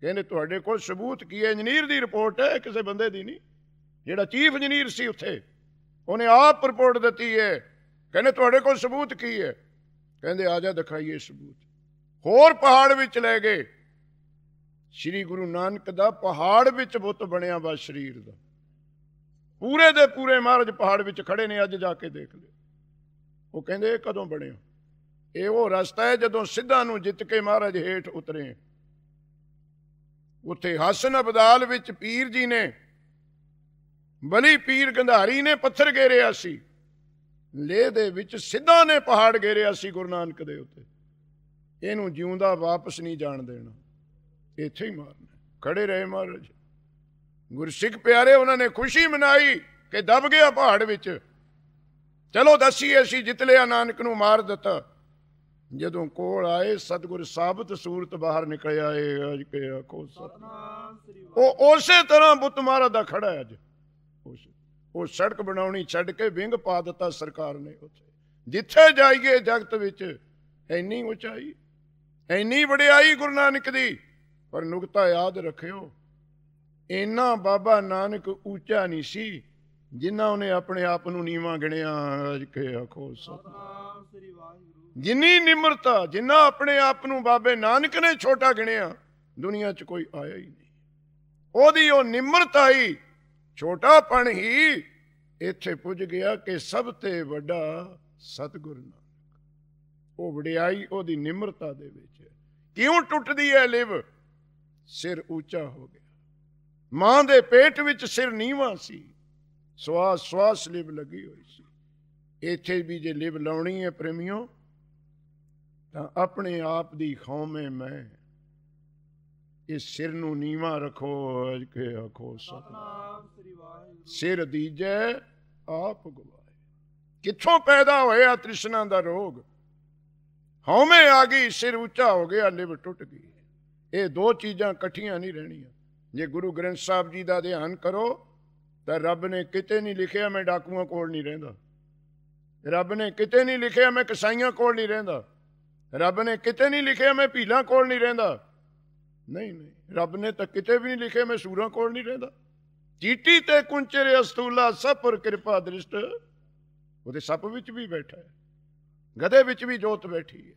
ਕਹਿੰਦੇ ਤੁਹਾਡੇ ਕੋਲ ਸਬੂਤ ਕੀ ਹੈ ਇੰਜੀਨੀਅਰ ਦੀ ਰਿਪੋਰਟ ਹੈ ਕਿਸੇ ਬੰਦੇ ਦੀ ਨਹੀਂ ਜਿਹੜਾ ਚੀਫ ਇੰਜੀਨੀਅਰ ਸੀ ਉੱਥੇ ਉਹਨੇ ਆਪ ਰਿਪੋਰਟ ਦਿੱਤੀ ਹੈ ਕਹਿੰਦੇ ਤੁਹਾਡੇ ਕੋਲ ਸਬੂਤ ਕੀ ਹੈ ਕਹਿੰਦੇ ਆ ਜਾ ਦਿਖਾਈਏ ਸਬੂਤ ਹੋਰ ਪਹਾੜ ਵਿੱਚ ਲੈ ਗਏ ਸ੍ਰੀ ਗੁਰੂ ਨਾਨਕ ਦਾ ਪਹਾੜ ਵਿੱਚ ਬੁੱਤ ਬਣਿਆ ਵਾ ਸਰੀਰ ਦਾ ਪੂਰੇ ਦੇ ਪੂਰੇ ਮਹਾਰਾਜ ਪਹਾੜ ਵਿੱਚ ਖੜੇ ਨੇ ਅੱਜ ਜਾ ਕੇ ਦੇਖ ਲਿਓ ਉਹ ਕਹਿੰਦੇ ਇਹ ਕਦੋਂ ਬਣਿਆ ਇਹ ਉਹ ਰਸਤਾ ਹੈ ਜਦੋਂ ਸਿੱਧਾ ਨੂੰ ਜਿੱਤ ਕੇ ਮਹਾਰਾਜ ਹੇਠ ਉਤਰੇ ਉੱਥੇ ਹਸਨ ਅਬਦਾਲ ਵਿੱਚ ਪੀਰ ਜੀ ਨੇ ਬਲੀ ਪੀਰ ਗੰਧਾਰੀ ਨੇ ਪੱਥਰ ਘੇਰਿਆ ਸੀ ਲੇਹ ਦੇ ਵਿੱਚ ਸਿੱਧਾ ਨੇ ਪਹਾੜ ਘੇਰਿਆ ਸੀ ਗੁਰੂ ਨਾਨਕ ਦੇ ਉੱਤੇ ਇਹਨੂੰ ਜਿਉਂਦਾ ਵਾਪਸ ਨਹੀਂ ਜਾਣ ਦੇਣਾ ਇੱਥੇ ਹੀ ਮਾਰਨਾ ਖੜੇ ਰਹੇ ਮਹਾਰਾਜ ਗੁਰਸਿੱਖ ਪਿਆਰੇ ਉਹਨਾਂ ਨੇ ਖੁਸ਼ੀ ਮਨਾਈ ਕਿ ਦਬ ਗਿਆ ਪਹਾੜ ਵਿੱਚ ਚਲੋ ਦੱਸੀਏ ਅਸੀਂ ਜਿੱਤ ਲਿਆ ਨਾਨਕ ਨੂੰ ਮਾਰ ਦਿੱਤਾ ਜਦੋਂ ਕੋਲ ਆਏ ਸਤਗੁਰ ਸਾਬਤ ਸੂਰਤ ਬਾਹਰ ਨਿਕਲਿਆ ਏ ਅਜ ਕੇ ਆਖੋ ਉਹ ਉਸੇ ਤਰ੍ਹਾਂ ਬੁੱਤ ਮਹਾਰਾ ਦਾ ਖੜਾ ਹੈ ਅੱਜ ਉਹ ਸੜਕ ਬਣਾਉਣੀ ਛੱਡ ਕੇ ਵਿੰਗ ਪਾ ਦਿੱਤਾ ਸਰਕਾਰ ਨੇ ਉੱਥੇ ਜਿੱਥੇ ਜਾਈਏ ਜਗਤ ਵਿੱਚ ਐਨੀ ਉਚਾਈ ਐਨੀ ਵਡਿਆਈ ਗੁਰੂ ਨਾਨਕ ਦੀ ਪਰ ਨੁਕਤਾ ਯਾਦ ਰੱਖਿਓ ਇੰਨਾ ਬਾਬਾ ਨਾਨਕ ਉੱਚਾ ਨਹੀਂ ਸੀ ਜਿੰਨਾ ਉਹਨੇ ਆਪਣੇ ਆਪ ਨੂੰ ਨੀਵਾ ਗਿਣਿਆ ਕਿ ਆਖੋ ਸਤਿਨਾਮ ਸ੍ਰੀ ਵਾਹਿਗੁਰੂ ਜਿੰਨੀ ਨਿਮਰਤਾ ਜਿੰਨਾ ਆਪਣੇ ਆਪ ਨੂੰ ਬਾਬੇ ਨਾਨਕ ਨੇ ਛੋਟਾ ਗਿਣਿਆ ਦੁਨੀਆ 'ਚ ਕੋਈ ਆਇਆ ਹੀ ਨਹੀਂ ਉਹਦੀ ਉਹ ਨਿਮਰਤਾ ਹੀ ਛੋਟਾਪਣ ਹੀ ਇੱਥੇ ਪੁੱਜ ਗਿਆ ਕਿ ਸਭ ਤੇ ਵੱਡਾ ਸਤਿਗੁਰ ਨਾਨਕ ਉਹ ਵਡਿਆਈ ਉਹਦੀ ਨਿਮਰਤਾ ਦੇ ਵਿੱਚ ਕਿਉਂ ਟੁੱਟਦੀ ਹੈ ਲਿਵ ਸਿਰ ਉੱਚਾ ਹੋ ਗਿਆ ਮਾਂ ਦੇ ਪੇਟ ਵਿੱਚ ਸਿਰ ਨੀਵਾ ਸੀ ਸਵਾਸ ਸਵਾਸ ਲਿਵ ਲੱਗੀ ਹੋਈ ਸੀ ਇੱਥੇ ਵੀ ਜੇ ਲਿਵ ਲਾਉਣੀ ਹੈ ਪ੍ਰੇਮਿਓ ਤਾਂ ਆਪਣੇ ਆਪ ਦੀ ਖੌਮੇ ਮੈਂ ਇਸ ਸਿਰ ਨੂੰ ਨੀਵਾ ਰੱਖੋ ਕੇ ਆਖੋ ਸਤਨਾਮ ਸ੍ਰੀ ਵਾਹਿਗੁਰੂ ਸਿਰ ਦੀਜੈ ਆਪ ਗਵਾਏ ਕਿੱਥੋਂ ਪੈਦਾ ਹੋਇਆ ਤ੍ਰਿਸ਼ਨਾ ਦਾ ਰੋਗ ਹਉਮੈ ਆ ਗਈ ਸਿਰ ਉੱਚਾ ਹੋ ਗਿਆ ਲਿਵ ਟੁੱਟ ਗਈ ਇਹ ਦੋ ਚੀਜ਼ਾਂ ਇਕੱਠੀਆਂ ਨਹੀਂ ਰਹਿਣੀਆਂ ਜੇ ਗੁਰੂ ਗ੍ਰੰਥ ਸਾਹਿਬ ਜੀ ਦਾ ਧਿਆਨ ਕਰੋ ਤਾਂ ਰੱਬ ਨੇ ਕਿਤੇ ਨਹੀਂ ਲਿਖਿਆ ਮੈਂ ਡਾਕੂਆਂ ਕੋਲ ਨਹੀਂ ਰਹਿੰਦਾ ਰੱਬ ਨੇ ਕਿਤੇ ਨਹੀਂ ਲਿਖਿਆ ਮੈਂ ਕਸਾਈਆਂ ਕੋਲ ਨਹੀਂ ਰਹਿੰਦਾ ਰੱਬ ਨੇ ਕਿਤੇ ਨਹੀਂ ਲਿਖਿਆ ਮੈਂ ਭੀਲਾਂ ਕੋਲ ਨਹੀਂ ਰਹਿੰਦਾ ਨਹੀਂ ਨਹੀਂ ਰੱਬ ਨੇ ਤਾਂ ਕਿਤੇ ਵੀ ਨਹੀਂ ਲਿਖਿਆ ਮੈਂ ਸੂਰਾਂ ਕੋਲ ਨਹੀਂ ਰਹਿੰਦਾ ਚੀਟੀ ਤੇ ਕੁੰਚਰੇ ਅਸਤੂਲਾ ਪਰ ਕਿਰਪਾ ਦ੍ਰਿਸ਼ਟ ਉਹਦੇ ਸੱਪ ਵਿੱਚ ਵੀ ਬੈਠਾ ਹੈ ਗਧੇ ਵਿੱਚ ਵੀ ਜੋਤ ਬੈਠੀ ਹੈ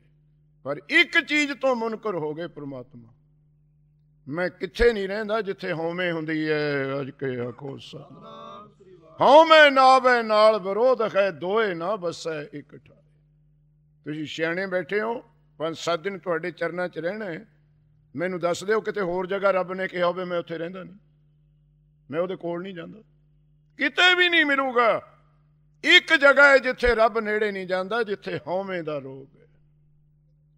ਪਰ ਇੱਕ ਚੀਜ਼ ਤੋਂ ਮੁਨਕਰ ਹੋ ਗਏ ਪ੍ਰਮਾਤਮਾ ਮੈਂ ਕਿੱਥੇ ਨਹੀਂ ਰਹਿੰਦਾ ਜਿੱਥੇ ਹਉਮੈ ਹੁੰਦੀ ਐ ਅਜ ਕੇ ਆਖੋ ਸਤਨਾਮ ਹਉਮੈ ਨਾਵੇ ਨਾਲ ਵਿਰੋਧ ਹੈ ਦੋਏ ਨਾ ਬਸੈ ਇਕਠਾ ਤੁਸੀਂ ਸਿਆਣੇ ਬੈਠੇ ਹੋ ਪੰਜ ਸੱਤ ਦਿਨ ਤੁਹਾਡੇ ਚਰਨਾਂ 'ਚ ਰਹਿਣਾ ਮੈਨੂੰ ਦੱਸ ਦਿਓ ਕਿਤੇ ਹੋਰ ਜਗ੍ਹਾ ਰੱਬ ਨੇ ਕਿਹਾ ਹੋਵੇ ਮੈਂ ਉੱਥੇ ਰਹਿੰਦਾ ਨਹੀਂ ਮੈਂ ਉਹਦੇ ਕੋਲ ਨਹੀਂ ਜਾਂਦਾ ਕਿਤੇ ਵੀ ਨਹੀਂ ਮਿਲੂਗਾ ਇੱਕ ਜਗ੍ਹਾ ਹੈ ਜਿੱਥੇ ਰੱਬ ਨੇੜੇ ਨਹੀਂ ਜਾਂਦਾ ਜਿੱਥੇ ਹਉਮੈ ਦਾ ਰੋਗ ਹੈ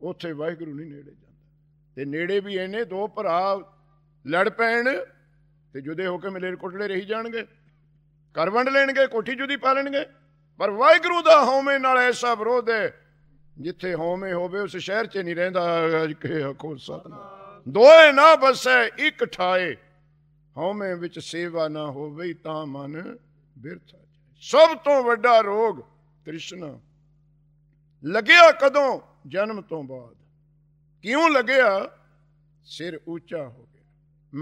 ਉੱਥੇ ਵਾਹਿਗੁਰੂ ਨਹੀਂ ਨੇੜੇ ਜਾਂਦਾ ਤੇ ਨੇੜੇ ਵੀ ਇਹਨੇ ਦੋ ਭਰਾ ਲੜ ਪੈਣ ਤੇ ਜੁਦੇ ਹੋ ਕੇ ਮਲੇਰਕੋਟਲੇ ਰਹੀ ਜਾਣਗੇ ਕਰ ਵੰਡ ਲੈਣਗੇ ਕੋਠੀ ਜੁਦੀ ਪਾ ਲੈਣਗੇ ਪਰ ਵਾਹਿਗੁਰੂ ਦਾ ਹਉਮੈ ਨਾਲ ਐਸਾ ਵਿਰੋਧ ਹੈ ਜਿੱਥੇ ਹਉਮੈ ਹੋਵੇ ਉਸ ਸ਼ਹਿਰ 'ਚ ਨਹੀਂ ਰਹਿੰਦਾ ਕੇ ਅਖੋ ਸਤਨਾਮ ਦੋਏ ਨਾ ਬਸੈ ਇੱਕ ਠਾਏ ਹਉਮੈ ਵਿੱਚ ਸੇਵਾ ਨਾ ਹੋਵੇ ਤਾਂ ਮਨ ਬਿਰਥਾ ਸਭ ਤੋਂ ਵੱਡਾ ਰੋਗ ਤ੍ਰਿਸ਼ਨਾ ਲੱਗਿਆ ਕਦੋਂ ਜਨਮ ਤੋਂ ਬਾਅਦ ਕਿਉਂ ਲੱਗਿਆ ਸਿਰ ਉੱਚਾ ਹੋ ਗਿਆ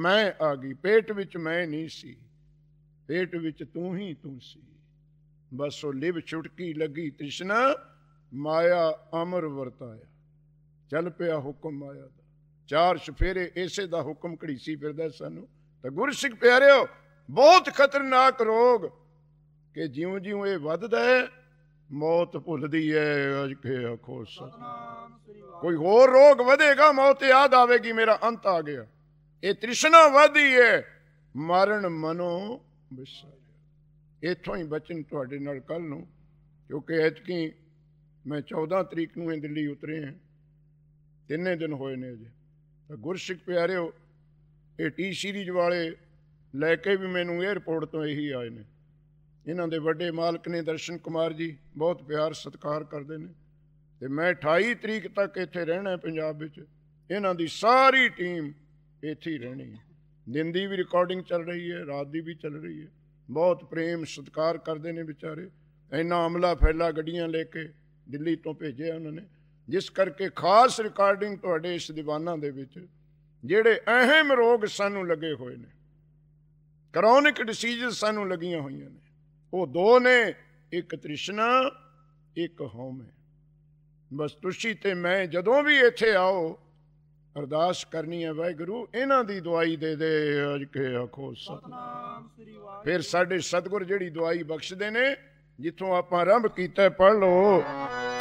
ਮੈਂ ਆ ਗਈ ਪੇਟ ਵਿੱਚ ਮੈਂ ਨਹੀਂ ਸੀ ਪੇਟ ਵਿੱਚ ਤੂੰ ਹੀ ਤੂੰ ਸੀ ਬਸ ਉਹ ਲਿਵ ਛੁਟਕੀ ਲੱਗੀ ਤ੍ਰਿਸ਼ਨਾ ਮਾਇਆ ਅਮਰ ਵਰਤਾਇਆ ਚੱਲ ਪਿਆ ਹੁਕਮ ਮਾਇਆ ਦਾ ਚਾਰ ਸ਼ਫੇਰੇ ਐਸੇ ਦਾ ਹੁਕਮ ਘੜੀਸੀ ਫਿਰਦਾ ਸਾਨੂੰ ਤਾਂ ਗੁਰਸਿੱਖ ਪਿਆਰਿਓ ਬਹੁਤ ਖਤਰਨਾਕ ਰੋਗ ਕਿ ਜਿਉਂ ਜਿਉਂ ਇਹ ਵੱਧਦਾ ਹੈ ਮੌਤ ਭੁੱਲਦੀ ਏ ਅਜਕੇ ਆਖੋ ਸਤਨਾਮ ਕੋਈ ਹੋਰ ਰੋਗ ਵਧੇਗਾ ਮੌਤ ਯਾਦ ਆਵੇਗੀ ਮੇਰਾ ਅੰਤ ਆ ਗਿਆ ਇਹ ਤ੍ਰਿਸ਼ਨਾ ਵਧੀ ਏ ਮਰਨ ਮਨੋ ਵਿਸਰ ਇਥੋਂ ਹੀ ਬਚਨ ਤੁਹਾਡੇ ਨਾਲ ਕੱਲ ਨੂੰ ਕਿਉਂਕਿ ਅੱਜ ਕੀ ਮੈਂ 14 ਤਰੀਕ ਨੂੰ ਇਹ ਦਿੱਲੀ ਉਤਰੇ ਹਾਂ ਤਿੰਨੇ ਦਿਨ ਹੋਏ ਨੇ ਅਜੇ ਤਾਂ ਗੁਰਸਿੱਖ ਪਿਆਰਿਓ ਇਹ ਟੀ ਸੀਰੀਜ਼ ਵਾਲੇ ਲੈ ਕੇ ਵੀ ਮੈਨੂੰ 에ਅਰਪੋਰਟ ਤੋਂ ਇਹੀ ਆਏ ਨੇ ਇਹਨਾਂ ਦੇ ਵੱਡੇ ਮਾਲਕ ਨੇ ਦਰਸ਼ਨ ਕੁਮਾਰ ਜੀ ਬਹੁਤ ਪਿਆਰ ਸਤਿਕਾਰ ਕਰਦੇ ਨੇ ਤੇ ਮੈਂ 28 ਤਰੀਕ ਤੱਕ ਇੱਥੇ ਰਹਿਣਾ ਪੰਜਾਬ ਵਿੱਚ ਇਹਨਾਂ ਦੀ ਸਾਰੀ ਟੀਮ ਇੱਥੇ ਹੀ ਰਹਿਣੀ ਹੈ ਦਿਨ ਦੀ ਵੀ ਰਿਕਾਰਡਿੰਗ ਚੱਲ ਰਹੀ ਹੈ ਰਾਤ ਦੀ ਵੀ ਚੱਲ ਰਹੀ ਹੈ ਬਹੁਤ ਪ੍ਰੇਮ ਸਤਿਕਾਰ ਕਰਦੇ ਨੇ ਵਿਚਾਰੇ ਇੰਨਾ ਅਮਲਾ ਫੈਲਾ ਗੱਡੀਆਂ ਲੈ ਕੇ ਦਿੱਲੀ ਤੋਂ ਭੇਜਿਆ ਉਹਨਾਂ ਨੇ ਜਿਸ ਕਰਕੇ ਖਾਸ ਰਿਕਾਰਡਿੰਗ ਤੁਹਾਡੇ ਇਸ ਦੀਵਾਨਾਂ ਦੇ ਵਿੱਚ ਜਿਹੜੇ ਅਹਿਮ ਰੋਗ ਸਾਨੂੰ ਲੱਗੇ ਹੋਏ ਨੇ ਕਰੋਨਿਕ ਡਿਸੀਜ਼ ਸਾਨੂੰ ਲੱਗੀਆਂ ਹੋਈਆਂ ਨੇ ਉਹ ਦੋ ਨੇ ਇੱਕ ਤ੍ਰਿਸ਼ਨਾ ਇੱਕ ਹਉਮੈ ਬਸ ਤੁਸੀਂ ਤੇ ਮੈਂ ਜਦੋਂ ਵੀ ਇੱਥੇ ਆਓ ਅਰਦਾਸ ਕਰਨੀ ਹੈ ਵਾਹਿਗੁਰੂ ਇਹਨਾਂ ਦੀ ਦਵਾਈ ਦੇ ਦੇ ਅਜ ਕੇ ਆਖੋ ਸਤਨਾਮ ਸ੍ਰੀ ਵਾਹਿਗੁਰੂ ਫਿਰ ਸਾਡੇ ਸਤਗੁਰ ਜਿਹੜੀ ਦਵਾਈ ਬਖਸ਼ਦੇ ਨੇ ਜਿੱਥੋਂ ਆਪਾਂ ਆਰੰਭ ਕੀਤਾ ਪੜ ਲਓ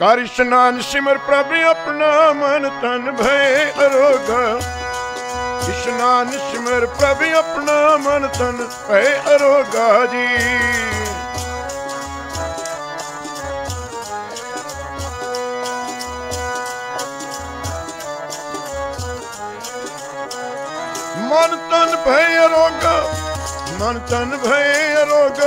ਕਰਿਸ਼ਨਾਨ ਸਿਮਰ ਪ੍ਰਭ ਆਪਣਾ ਮਨ ਤਨ ਭਏ ਅਰੋਗ ਇਸ਼ਨਾਨ ਸਿਮਰ ਪ੍ਰਭ ਆਪਣਾ ਮਨ ਤਨ ਭਏ ਅਰੋਗਾ ਜੀ ਮਨ ਤਨ ਭੈ ਅਰੋਗ ਮਨ ਤਨ ਭੈ ਅਰੋਗ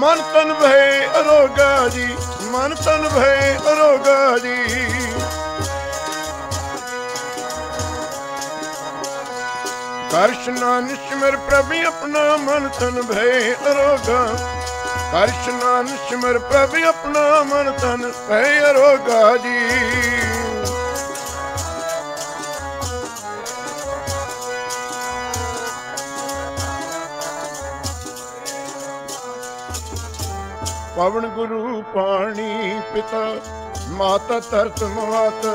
ਮਨ ਤਨ ਭੈ ਅਰੋਗ ਜੀ ਮਨ ਤਨ ਭੈ ਅਰੋਗ ਜੀ ਕਰਸ਼ਨਾ ਨਿਸ਼ਮਰ ਪ੍ਰਭੀ ਆਪਣਾ ਮਨ ਤਨ ਭੈ ਅਰੋਗਾ ਕਰ ਇਸ਼ਨਾਨ ਸਿਮਰ ਪ੍ਰਭ ਆਪਣਾ ਮਨ ਤਨ ਸੈ ਅਰੋਗਾ ਜੀ ਪਵਨ ਗੁਰੂ ਪਾਣੀ ਪਿਤਾ ਮਾਤਾ ਤਰਤ ਮਾਤਾ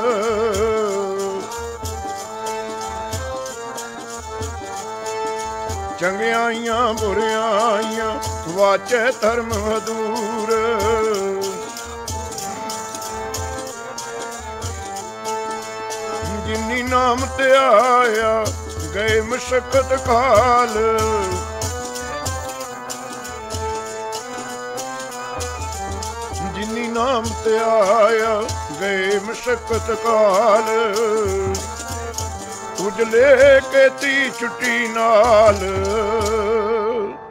ਚੰਗਿਆਈਆਂ ਬੁਰਿਆਈਆਂ ਵਾਚੇ ਧਰਮ ਹਦੂਰ ਜਿਨੀ ਨਾਮ ਤੇ ਆਇਆ ਗਏ ਮੁਸ਼ਕਤ ਕਾਲ ਜਿਨੀ ਨਾਮ ਤੇ ਆਇਆ ਗਏ ਮੁਸ਼ਕਤ ਕਾਲ ਉਜਲੇ ਕੇਤੀ ਛੁੱਟੀ ਨਾਲ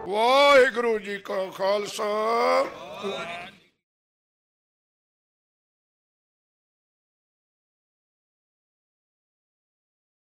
ਵਾਹਿਗੁਰੂ ਜੀ ਕਾ ਖਾਲਸਾ